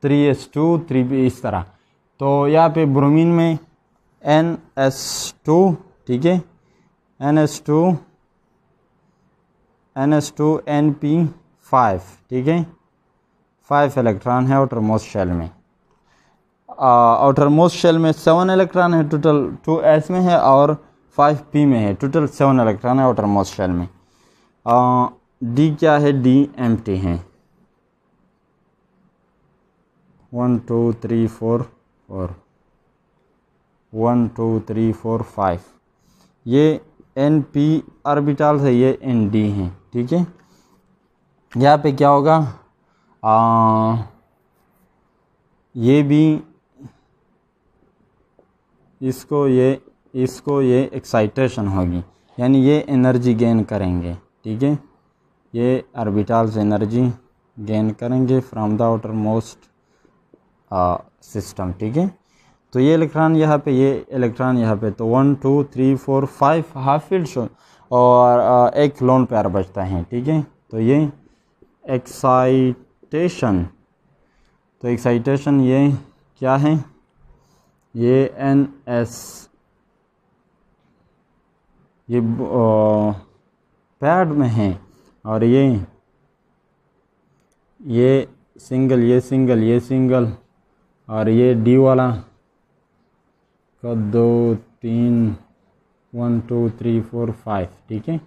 three S two three B इस तरह तो यहाँ पे ब्रोमीन में एन एस टू ठीक है N S two N S two N P five ठीक है फाइव इलेक्ट्रॉन है और ट्रमोस शेल में आउटर मोस्ट शेल में सेवन इलेक्ट्रॉन है टोटल टू एस में है और फाइव पी में है टोटल सेवन इलेक्ट्रॉन है आउटर मोस्ट शेल में डी क्या है डी एम टी है one two three four four one two three four five ये एन पी आरबिटाल है ये एन डी हैं ठीक है यहाँ पे क्या होगा आ, ये भी इसको ये इसको ये एक्साइटेशन होगी यानी ये एनर्जी गेन करेंगे ठीक है ये आर्बिटाल्स एनर्जी गेन करेंगे from the outermost system ठीक है तो ये इलेक्ट्रॉन यहाँ पे ये इलेक्ट्रॉन यहाँ पे तो one two three four five half filled और आ, एक लोन पैर बचता है ठीक है तो ये एक्साइटेशन तो एक्साइटेशन ये क्या है ये एन एस ये पैड में है और ये ये सिंगल ये सिंगल ये सिंगल और ये डी वाला का दो तीन one two three four five ठीक है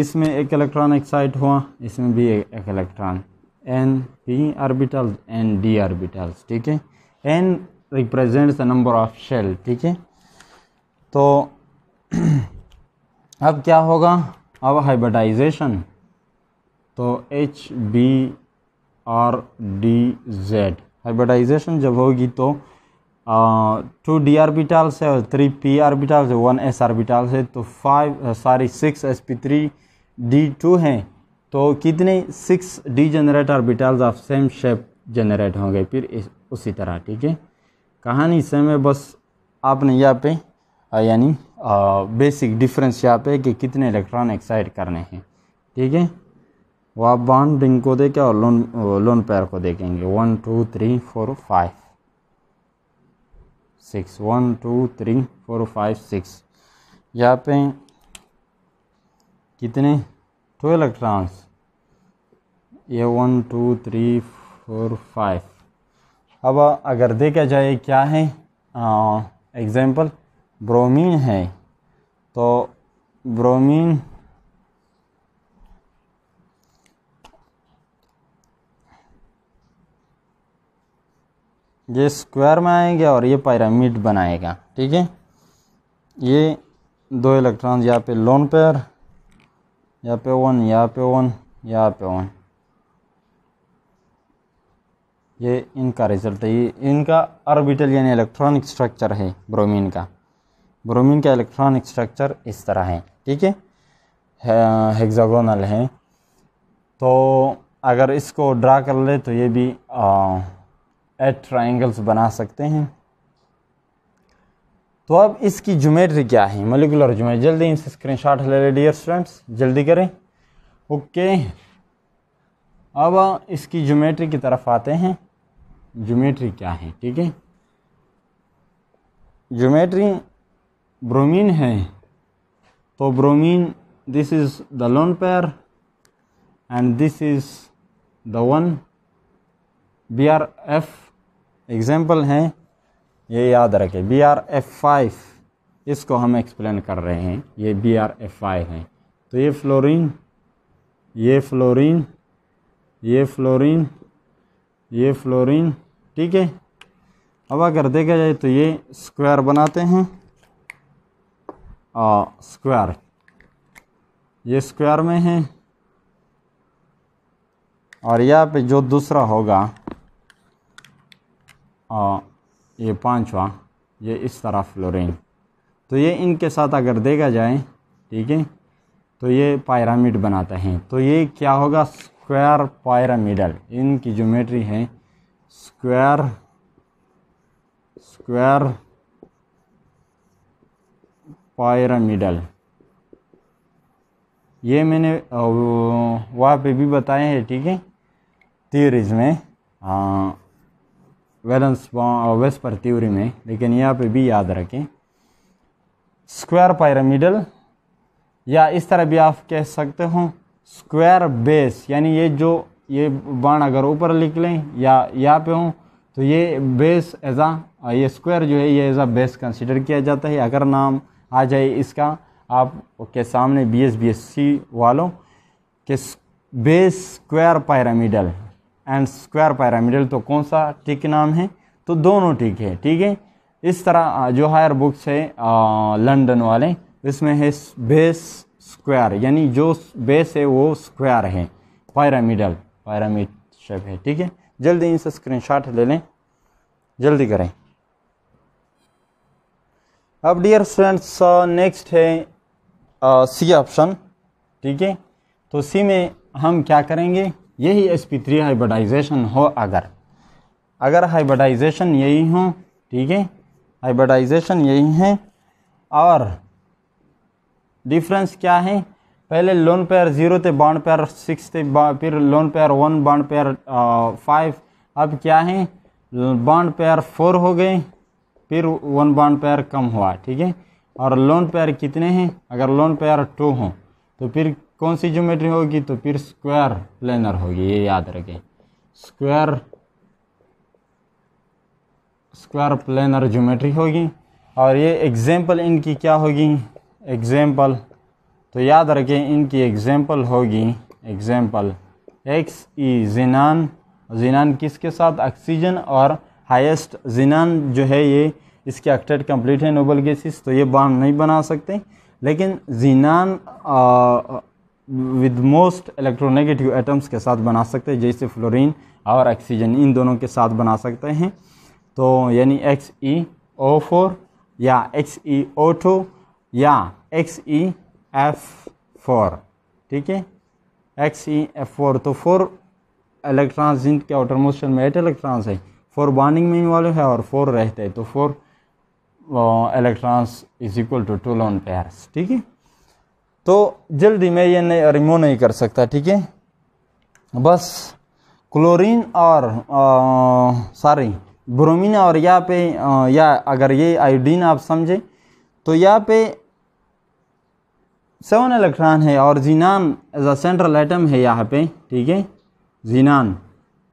इसमें एक इलेक्ट्रॉन एक्साइट हुआ इसमें भी एक electron n p orbitals n D orbitals ठीक है n represents the number of shell ठीक है तो *clears throat* अब क्या होगा अब हाइब्रिडाइजेशन तो H B R D Z hybridization जब होगी तो टू डी आर्बिटाल से और थ्री पी आर्बिटाल से वन एस आर्बिटाल से तो five sorry six s P three D two हैं तो कितने six degenerate orbitals of same shape generate होंगे फिर इस, उसी तरह ठीक है कहानी से में बस आपने यहाँ पे यानी बेसिक डिफरेंस यहाँ पे कि कितने इलेक्ट्रॉन एक्साइड करने हैं ठीक है वो आप बॉन्ड रिंग को देखें और लोन लोन पैर को देखेंगे one two three four five six one two three four five six यहाँ पे कितने टू इलेक्ट्रॉन्स ये one two three four five अब अगर देखा जाए क्या है एग्ज़ाम्पल ब्रोमीन है तो ब्रोमीन ये स्क्वायर में आएगा और ये पैरामिड बनाएगा ठीक है ये दो इलेक्ट्रॉन्स यहाँ पे लोन पेयर यहाँ पे वन यहाँ पे वन यहाँ पे वन ये इनका रिज़ल्ट है ये इनका ऑर्बिटल यानी इलेक्ट्रॉनिक स्ट्रक्चर है ब्रोमीन का ब्रोमीन का इलेक्ट्रॉनिक स्ट्रक्चर इस तरह है ठीक है हेक्सागोनल है तो अगर इसको ड्रा कर ले तो ये भी एट ट्राइंगल्स बना सकते हैं तो अब इसकी जोमेट्री क्या है मोलिकुलर जोमेट्री जल्दी इनसे स्क्रीनशॉट ले ले डियर स्टूडेंट्स जल्दी करें ओके अब इसकी जोमेट्री की तरफ आते हैं ज्योमेट्री क्या है ठीक है ज्योमेट्री ब्रोमीन है तो bromine this is the lone pair and this is the one B R F example हैं ये याद रखें बी आर एफ फाइव इसको हम एक्सप्लेन कर रहे हैं ये बी आर एफ फाइव है तो ये फ्लोरीन ये फ्लोरीन ये फ्लोरीन ये फ्लोरीन ठीक है अब अगर देखा जाए तो ये स्क्वायर बनाते हैं और स्क्वायर ये स्क्वायर में है और यहाँ पे जो दूसरा होगा और ये पांचवा ये इस तरह फ्लोरिन तो ये इनके साथ अगर देखा जाए ठीक है तो ये पायरामिड बनाते हैं तो ये क्या होगा स्क्वायर पायरामिडल इनकी ज्योमेट्री है स्क्वायर स्क्वायर पायरामिडल ये मैंने वहाँ पे भी बताए हैं ठीक है थ्योरीज में वेलेंस वेस्पर थ्योरी में लेकिन यहाँ पे भी याद रखें स्क्वायर पायरामिडल या इस तरह भी आप कह सकते हो स्क्वायर बेस यानी ये जो ये बाण अगर ऊपर लिख लें या यहाँ पे हों तो ये बेस एज आ ये स्क्वायर जो है ये एज आ बेस कंसिडर किया जाता है अगर नाम आ जाए इसका आप के सामने B S B S C वालों के base square pyramidal and square pyramidal तो कौन सा टिक नाम है तो दोनों टिक है ठीक है इस तरह जो हायर बुक्स है लंदन वाले इसमें है बेस स्क्वायर यानी जो बेस है वो स्क्वायर है पैरामीडल वायरामीट शब है ठीक है जल्दी इनसे स्क्रीनशॉट ले लें जल्दी करें अब डियर स्टूडेंट्स नेक्स्ट है सी ऑप्शन ठीक है तो सी में हम क्या करेंगे यही एस पी थ्री हाइब्रिडाइजेशन हो अगर अगर हाइब्रिडाइजेशन यही हो ठीक है हाइब्रिडाइजेशन यही है और डिफरेंस क्या है पहले लोन पेयर जीरो थे बॉन्ड पेयर सिक्स थे फिर lone pair one bond pair five अब क्या है बॉन्ड पेयर फोर हो गए फिर वन बॉन्ड पेयर कम हुआ ठीक है और लोन पेयर कितने हैं अगर लोन पेयर टू हो तो फिर कौन सी ज्योमेट्री होगी तो फिर स्क्वायर प्लेनर होगी ये याद रखें स्क्वायर स्क्वायर प्लेनर ज्योमेट्री होगी और ये एग्जाम्पल इनकी क्या होगी एग्जाम्पल तो याद रखें इनकी एग्ज़ाम्पल होगी एग्ज़ाम्पल एक्स ई जिनान जिनान किसके साथ ऑक्सीजन और हाईएस्ट जिनान जो है ये इसके अक्टेट कंप्लीट है नोबल गैसेस तो ये बॉन्ड नहीं बना सकते लेकिन xenon with most electronegative atoms के साथ बना सकते हैं जैसे फ्लोरीन और ऑक्सीजन इन दोनों के साथ बना सकते हैं तो यानी एक्स ई ओ फोर या एक्स ई ओ टू या X E e F four ठीक है एक्स ई एफ फोर तो फोर इलेक्ट्रॉन्स जिनके आउटर मोशन में एट इलेक्ट्रॉन्स है फोर बॉन्डिंग में इन्वॉल्व है और फोर रहते हैं तो four electrons is equal to two lone pairs ठीक है तो जल्दी मैं ये नहीं रिमूव नहीं कर सकता ठीक है बस क्लोरीन और सॉरी ब्रोमीन और यहाँ पे या अगर ये आयोडीन आप समझें तो यहाँ पे सेवन इलेक्ट्रॉन है और xenon as a central item है यहाँ पे ठीक है जीनान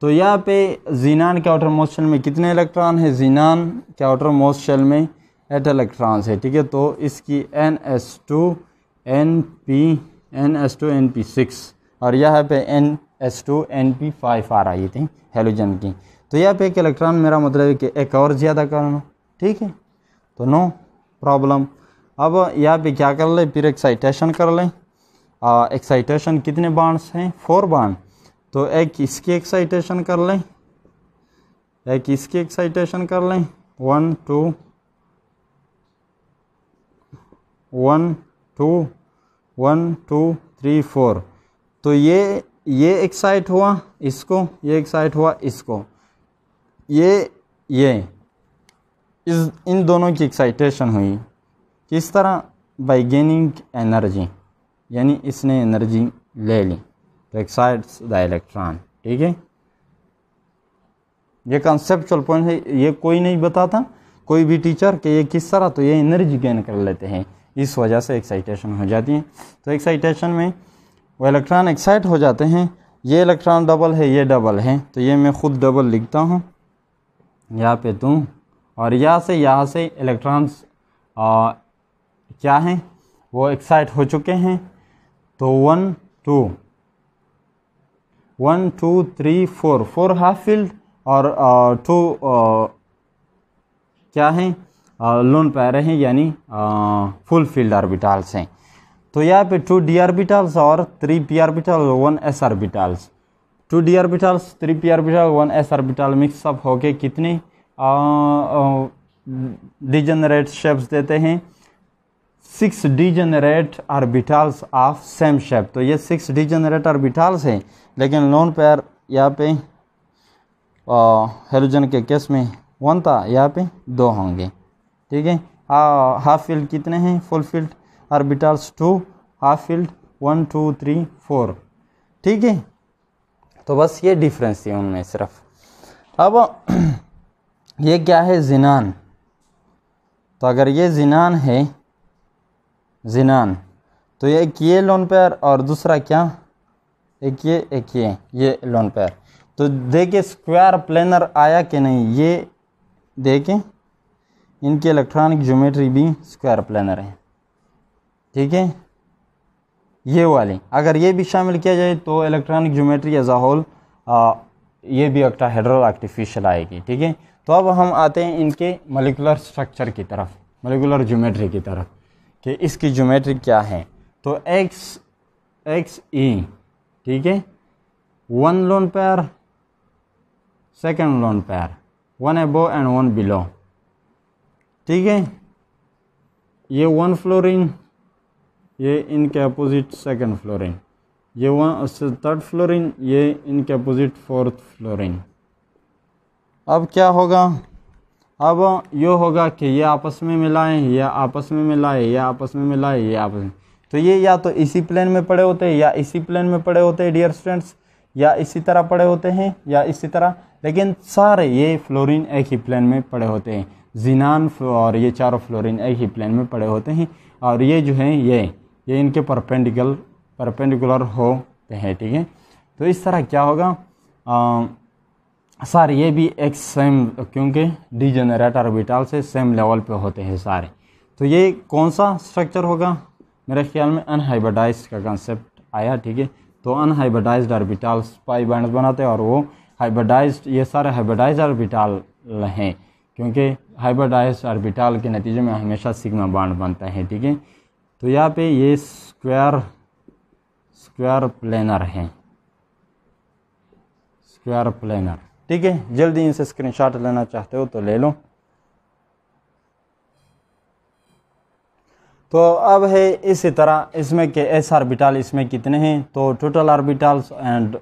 तो यहाँ पे जीनान के आउटर मोस्ट शेल में कितने इलेक्ट्रॉन है जीनान के आउटर मोस्ट शेल में एट इलेक्ट्रॉन्स है ठीक है तो इसकी n S two N P n S two N p six और यहाँ पे n S two N P five आ रही थी हेलोजन की तो यहाँ पे एक इलेक्ट्रॉन मेरा मतलब है कि एक और ज़्यादा करना ठीक है तो नो प्रॉब्लम अब यहाँ पे क्या कर लें फिर एक्साइटेशन कर लें एक्साइटेशन कितने बांड्स हैं फोर बांड तो एक इसकी एक्साइटेशन कर लें एक इसकी एक्साइटेशन कर लें one two one two one two three four तो ये ये एक्साइट हुआ इसको ये एक्साइट हुआ इसको ये ये इस इन दोनों की एक्साइटेशन हुई किस तरह बाई गेनिंग एनर्जी यानी इसने एनर्जी ले ली तो एक्साइट्स द इलेक्ट्रॉन ठीक है ये कॉन्सेप्चुअल पॉइंट है ये कोई नहीं बताता कोई भी टीचर कि ये किस तरह तो ये एनर्जी गेन कर लेते हैं इस वजह से एक्साइटेशन हो जाती है तो एक्साइटेशन में वो इलेक्ट्रॉन एक्साइट हो जाते हैं ये इलेक्ट्रॉन डबल है ये डबल है तो ये मैं खुद डबल लिखता हूँ यहाँ पे तू और यहाँ से यहाँ से इलेक्ट्रॉन्स क्या हैं वो एक्साइट हो चुके हैं तो one two one two three four four half filled और टू uh, uh, क्या हैं लोन uh, पैर हैं यानी फुल फील्ड आर्बिटाल्स हैं तो यहाँ पे टू डी आर्बिटाल्स और three p orbital one s orbitals two d orbitals three p orbital one s orbital mix up होके कितने डिजनरेट शेप्स देते हैं six degenerate orbitals of same shape तो ये सिक्स डीजनरेट आर्बिटाल्स हैं लेकिन लोन पेयर यहाँ पे हेलोजन के केस में वन था यहाँ पे दो होंगे ठीक है हाफ फील्ड कितने हैं full filled orbitals two half filled one two three four ठीक है तो बस ये डिफरेंस थी उनमें सिर्फ अब *clears throat* ये क्या है जिनान तो अगर ये जिनान है जिनान तो ये एक ये लोन पेयर और दूसरा क्या एक ये एक ये ये लोन पेयर तो देखिए स्क्वायर प्लेनर आया कि नहीं ये देखें इनकी इलेक्ट्रॉनिक ज्योमेट्री भी स्क्वायर प्लानर है ठीक है ये वाली अगर ये भी शामिल किया जाए तो electronic geometry as a whole ये भी ऑक्टाहेड्रल आर्टिफिशियल आएगी ठीक है तो अब हम आते हैं इनके मोलिकुलर स्ट्रक्चर की तरफ मोलिकुलर ज्योमेट्री की तरफ कि इसकी जोमेट्री क्या है तो एक्स एक्स ई ठीक है one lone pair second lone pair one above and one below ठीक है ये वन फ्लोरिंग ये इनके अपोजिट सेकंड फ्लोरिंग ये वन थर्ड फ्लोरिंग ये इनके अपोजिट फोर्थ फ्लोरिंग अब क्या होगा अब यो होगा कि ये आपस में मिलाएं या आपस में मिलाएं या आपस में मिलाएं या आपस में तो ये या तो इसी प्लेन में पड़े होते हैं या इसी प्लेन में पड़े होते हैं डियर स्टूडेंट्स या इसी तरह पड़े होते हैं या इसी तरह लेकिन सारे ये फ्लोरीन एक ही प्लेन में पड़े होते हैं जिनान और ये चारों फ्लोरीन एक ही प्लेन में पड़े होते हैं और ये जो हैं ये ये इनके परपेंडिकल परपेंडिकुलर होते हैं ठीक है तो इस तरह क्या होगा सर ये भी एक सेम क्योंकि डी डिजेनरेट ऑर्बिटल से सेम लेवल पे होते हैं सारे तो ये कौन सा स्ट्रक्चर होगा मेरे ख्याल में अनहाइब्रिडाइज का कंसेप्ट आया ठीक है तो अनहाइब्रिडाइज ऑर्बिटल पाई बैंड बनाते हैं और वो हाइब्रिडाइज ये सारे हाइब्रिडाइज ऑर्बिटल हैं क्योंकि हाइब्रिडाइज ऑर्बिटल के नतीजे में हमेशा सिग्मा बाड बनता है ठीक है तो यहाँ पे ये स्क्वायर स्क्वायर प्लेनर हैं स्क्वायर प्लेनर ठीक है जल्दी इनसे स्क्रीनशॉट लेना चाहते हो तो ले लो तो अब है इसी तरह इसमें के एस आरबिटाल इसमें कितने हैं तो total orbitals and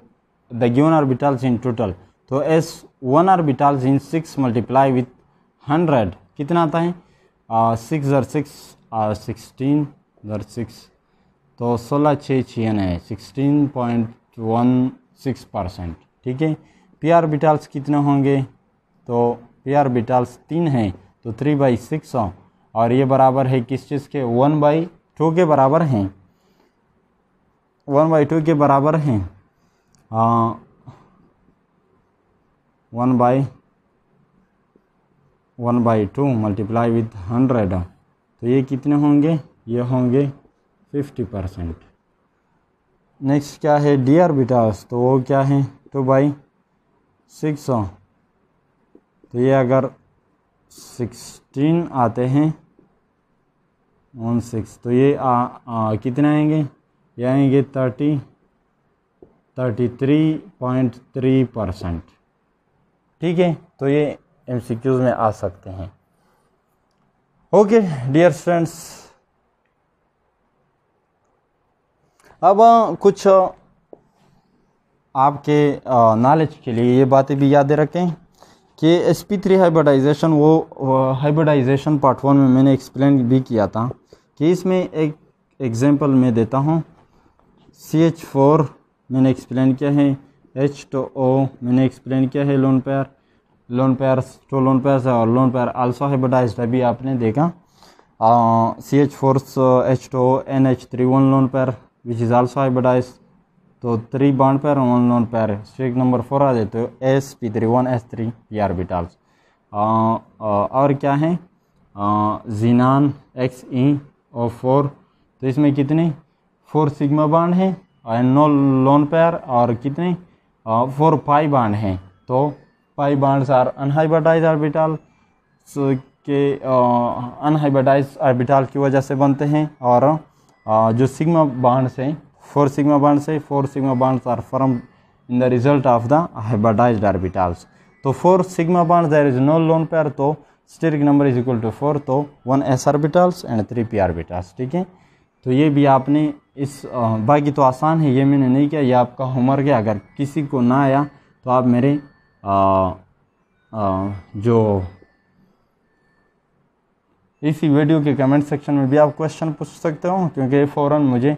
the given orbitals in total तो s one orbitals in six multiply with hundred कितना आता है सिक्स ज़र सिक्स सिक्सटीन ज़र सिक्स तो सोलह छः छियानवे sixteen point one six percent ठीक है पी ऑर्बिटल्स कितने होंगे तो पी ऑर्बिटल्स तीन हैं तो थ्री बाई सिक्स हो और ये बराबर है किस चीज़ के वन बाई टू के बराबर हैं वन बाई टू के बराबर हैं one by one by two multiply with hundred तो ये कितने होंगे ये होंगे फिफ्टी परसेंट नेक्स्ट क्या है डी आर बिटाल्स तो वो क्या है टू बाई सिक्स हो तो ये अगर सिक्सटीन आते हैं वन सिक्स तो ये आ, आ, कितने आएंगे ये आएंगे thirty thirty three point three percent ठीक है तो ये एम में आ सकते हैं ओके डियर स्टूडेंट्स अब कुछ आपके नॉलेज के लिए ये बातें भी याद रखें कि एस पी थ्री हाइब्रिडाइजेशन वो हाइब्रिडाइजेशन पार्ट वन में मैंने एक्सप्लेन भी किया था कि इसमें एक एग्ज़ाम्पल मैं देता हूँ सी एच फोर मैंने एक्सप्लेन किया है एच टू ओ मैंने एक्सप्लेन किया है लोन पैर लोन पैर टू लोन पैर और लोन पैर आल्सो हाइब्रिडाइज अभी आपने देखा C H four H two N H three one lone pair which is also hybridize तो थ्री बॉन्ड पैर और one lone pair steric number four आ जाते हो S P three one S three p orbitals और क्या है xenon X E O four तो इसमें कितने फोर सिग्मा बॉन्ड हैं और नो लोन पैर और कितने फोर पाई बॉन्ड हैं तो pi bonds are unhybridize orbital के अनहाइब्रिडाइज आर्बिटल की वजह से बनते हैं और आ, जो सिग्मा बांड्स हैं फोर सिग्मा bonds है four sigma bonds are formed in the result of the hybridized orbitals तो 4 sigma bonds there is no lone pair तो steric number is equal to four तो one s orbitals and three p orbitals ठीक है तो ये भी आपने इस बाकी तो आसान है ये मैंने नहीं किया ये आपका होमवर्क गया अगर किसी को ना आया तो आप मेरे आ, आ, जो इसी वीडियो के कमेंट सेक्शन में भी आप क्वेश्चन पूछ सकते हो क्योंकि फ़ौरन मुझे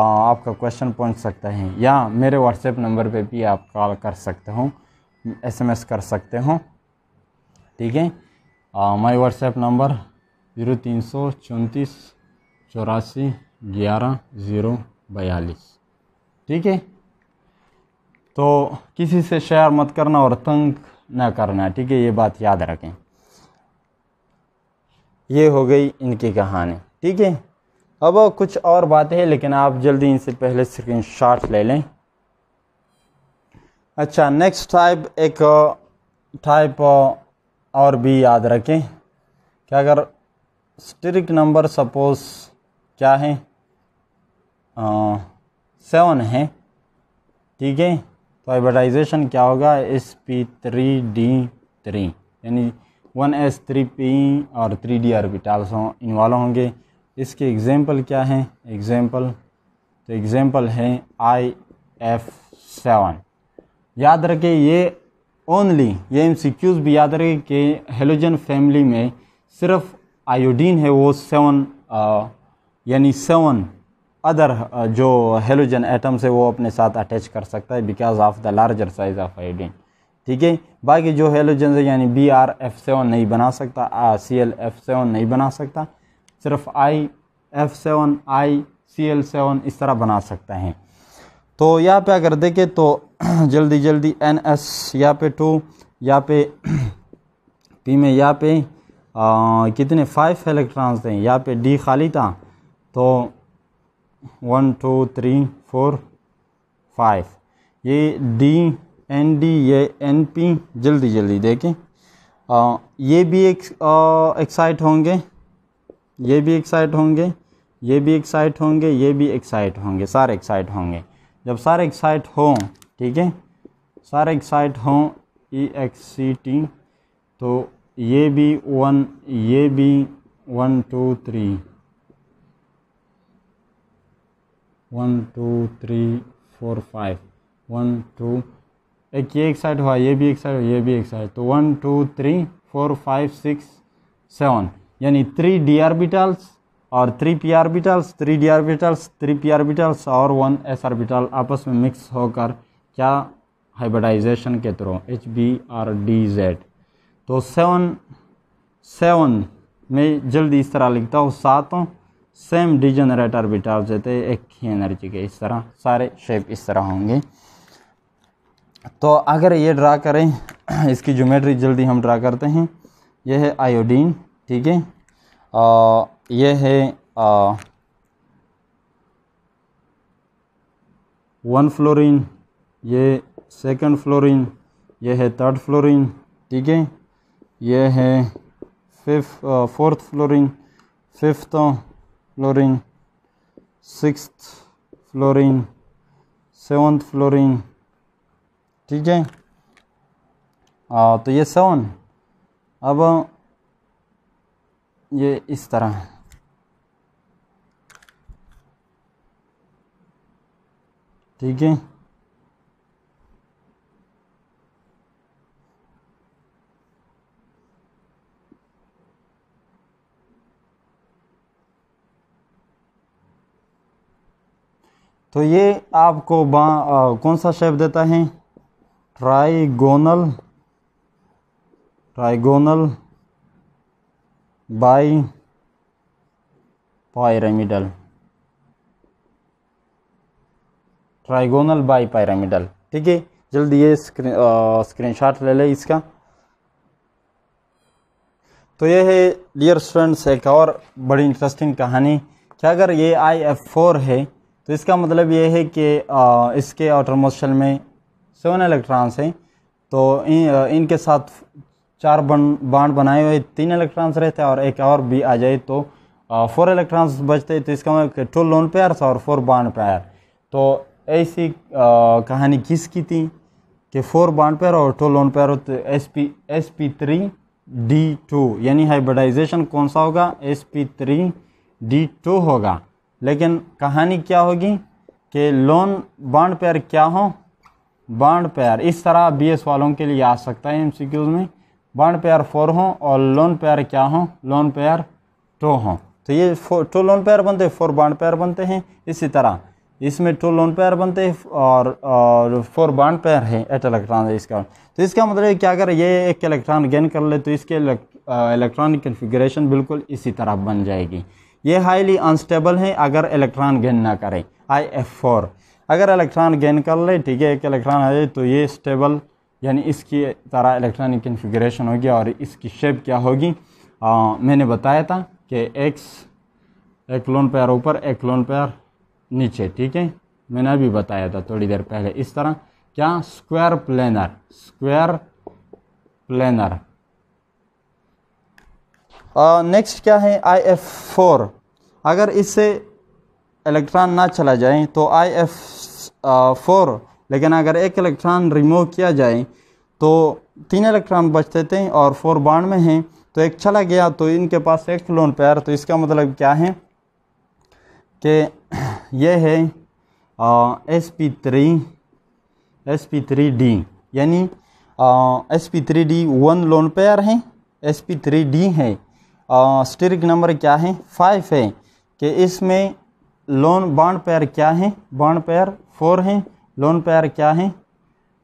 आपका क्वेश्चन पूछ सकता है या मेरे व्हाट्सएप नंबर पे भी आप कॉल कर सकते हो एसएमएस कर सकते हो ठीक है माय व्हाट्सएप नंबर ज़ीरो तीन सौ चौंतीस चौरासी ग्यारह ज़ीरो बयालीस ठीक है तो किसी से शेयर मत करना और तंग ना करना ठीक है ये बात याद रखें ये हो गई इनकी कहानी ठीक है अब कुछ और बातें हैं लेकिन आप जल्दी इनसे पहले स्क्रीन शॉट ले लें अच्छा नेक्स्ट टाइप एक टाइप और भी याद रखें कि अगर स्ट्रिक नंबर सपोज क्या है सेवन है ठीक है तो एडवर्टाइजेशन क्या होगा S P three D three यानी वन एस थ्री पी और थ्री डी ऑर्बिटल्स हों इन्वॉल्व होंगे इसके एग्ज़ैम्पल क्या हैं एग्ज़ाम्पल तो एग्ज़ाम्पल हैं आई एफ सेवन याद रखें ये ओनली ये एम भी याद रखें कि हेलोजन फैमिली में सिर्फ आयोडीन है वो सेवन यानी सेवन अदर जो हेलोजन एटम्स है वो अपने साथ अटैच कर सकता है because of the larger size of iodine ठीक है बाकी जो हेलोजन है यानी बी आर एफ सेवन नहीं बना सकता सी एल एफ सेवन नहीं बना सकता सिर्फ I F seven I C L seven इस तरह बना सकते हैं तो यहाँ पे अगर देखें तो *clears throat* जल्दी जल्दी एन एस यहाँ पे टू यहाँ पे पी *clears throat* में यहाँ पे आ, कितने फाइव इलेक्ट्रॉन्स थे यहाँ पे डी खाली था तो one two three four five ये डी एन डी ये एन पी जल्दी जल्दी देखें आ, ये भी एक एक्साइट होंगे ये भी एक्साइट होंगे ये भी एक्साइट होंगे ये भी एक्साइट होंगे सारे एक्साइट होंगे जब सारे एक्साइट हों ठीक है सारे एक्साइट हों ई एक्स सी टी तो ये भी वन ये भी one two three one two three four five one two एक ये एक साइड हुआ ये भी एक हुआ ये भी एक साइड तो one two three four five six seven यानी थ्री डी आरबिटल्स और three p orbitals three d orbitals three p orbitals और वन एस आरबिटल आपस में मिक्स होकर क्या हाइब्रिडाइजेशन के through H B R D Z तो सेवन सेवन में जल्दी इस तरह लिखता हूँ सातों सेम डिजनरेट आरबिटल्स देते एक ही एनर्जी के इस तरह सारे शेप इस तरह होंगे तो अगर ये ड्रा करें इसकी जोमेट्री जल्दी हम ड्रा करते हैं यह है आयोडीन ठीक है ये है वन फ्लोरिन ये सेकंड फ्लोरिन ये है थर्ड फ्लोरिन ठीक है ये है fifth fourth fluorine fifth fluorine six fluorine seventh fluorine ठीक है तो ये सेवन अब ये इस तरह है ठीक है तो ये आपको बा आ, कौन सा शेप देता है trigonal trigonal by pyramidal trigonal by pyramidal ठीक है जल्दी ये स्क्रीन शॉट ले ले इसका तो ये है डियर स्टूडेंट्स एक और बड़ी इंटरेस्टिंग कहानी कि अगर ये आई एफ फोर है तो इसका मतलब ये है कि आ, इसके आउटर में सेवन इलेक्ट्रॉन्स हैं तो इन, इनके साथ चार बन बाड बनाए हुए तीन इलेक्ट्रॉन्स रहते हैं और एक और भी आ जाए तो फोर इलेक्ट्रॉन्स बचते हैं तो इसका मतलब टू लोन पेयर्स और फोर बाड पेयर तो ऐसी आ, कहानी किसकी थी कि फोर बाड पेयर और टू लोन पेयर तो s P S P three D two यानी हाइब्रिडाइजेशन कौन सा होगा S P three D two होगा लेकिन कहानी क्या होगी कि लोन बाड पेयर क्या हो बाड पेयर इस तरह बी एस वालों के लिए आ सकता है एम सी क्यूज़ में बॉन्ड पेयर फोर हों और लोन पेयर क्या हों लोन पेयर टू हों तो ये टू लोन पेयर बनते हैं फोर बॉन्ड पेयर बनते हैं इसी तरह इसमें टू लोन पेयर बनते हैं और और फोर बॉन्ड पेयर है एट इलेक्ट्रॉन है इसका तो इसका मतलब कि अगर ये एक इलेक्ट्रॉन गेन कर ले तो इसके इलेक्ट्रॉनिक कन्फिग्रेशन बिल्कुल इसी तरह बन जाएगी ये हाईली अनस्टेबल है अगर इलेक्ट्रॉन गेन ना करें आई एफ फोर अगर इलेक्ट्रॉन गेन कर ले ठीक है एक इलेक्ट्रॉन आ जाए तो ये स्टेबल यानी इसकी तरह इलेक्ट्रॉनिक कन्फिग्रेशन होगी और इसकी शेप क्या होगी आ, मैंने बताया था कि एक्स एक लोन पैर ऊपर एक लोन पैर नीचे ठीक है मैंने अभी बताया था थोड़ी देर पहले इस तरह क्या square planar square planar next क्या है आई एफ फोर अगर इससे इलेक्ट्रॉन ना चला जाए तो आई एफ फोर लेकिन अगर एक इलेक्ट्रॉन रिमूव किया जाए तो तीन इलेक्ट्रॉन बचते थे और फोर बाड में हैं तो एक चला गया तो इनके पास एक लोन पेयर तो इसका मतलब क्या है कि ये है S P three S P three D यानी S P three d one lone pair है एस पी थ्री डी है स्टिरिक नंबर क्या है फाइव है कि इसमें लोन बाड पेयर क्या है बाड पेयर फोर हैं लोन पेयर क्या है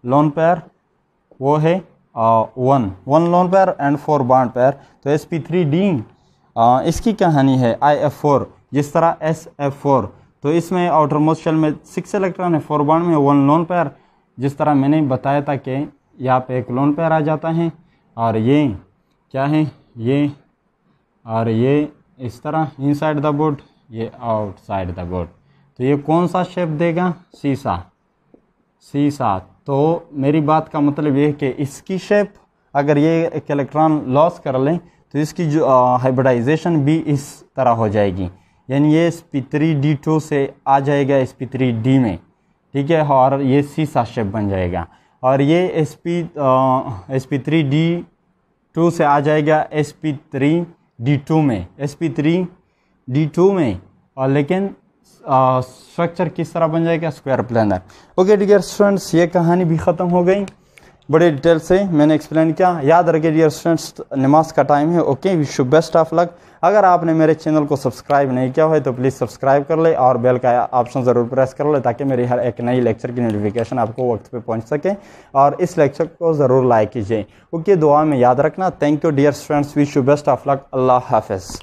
लोन पेयर वो है one one lone pair and four bond pair तो एस पी थ्री डी इसकी कहानी है आई एफ फोर जिस तरह एस एफ फोर तो इसमें आउटर मोस्ट शेल में सिक्स इलेक्ट्रॉन है फोर बॉन्ड में वन लोन पेयर जिस तरह मैंने बताया था कि यहाँ पे एक लोन पेयर आ जाता है और ये क्या है ये और ये इस तरह इनसाइड द बोर्ड ये आउटसाइड द बोर्ड तो ये कौन सा शेप देगा सीसा सी सात तो मेरी बात का मतलब ये है कि इसकी शेप अगर ये एक इलेक्ट्रॉन लॉस कर लें तो इसकी जो हाइब्रिडाइजेशन भी इस तरह हो जाएगी यानी ये पी थ्री डी टू से आ जाएगा एस पी थ्री डी में ठीक है और ये सी सात शेप बन जाएगा और ये s P S P three D two से आ जाएगा s P three D two में s P three D two में और लेकिन स्ट्रक्चर किस तरह बन जाएगा square planar okay dear students ये कहानी भी ख़त्म हो गई बड़े डिटेल से मैंने एक्सप्लेन किया याद रखिए डियर स्टूडेंट्स नमाज का टाइम है okay wish you best of luck अगर आपने मेरे चैनल को सब्सक्राइब नहीं किया है तो प्लीज़ सब्सक्राइब कर ले और बेल का ऑप्शन ज़रूर प्रेस कर ले ताकि मेरी हर एक नई लेक्चर की नोटिफिकेशन आपको वक्त पे पहुंच सके और इस लेक्चर को ज़रूर लाइक कीजिए ओके दुआ में याद रखना thank you dear students wish you best of luck अल्लाह हाफिज़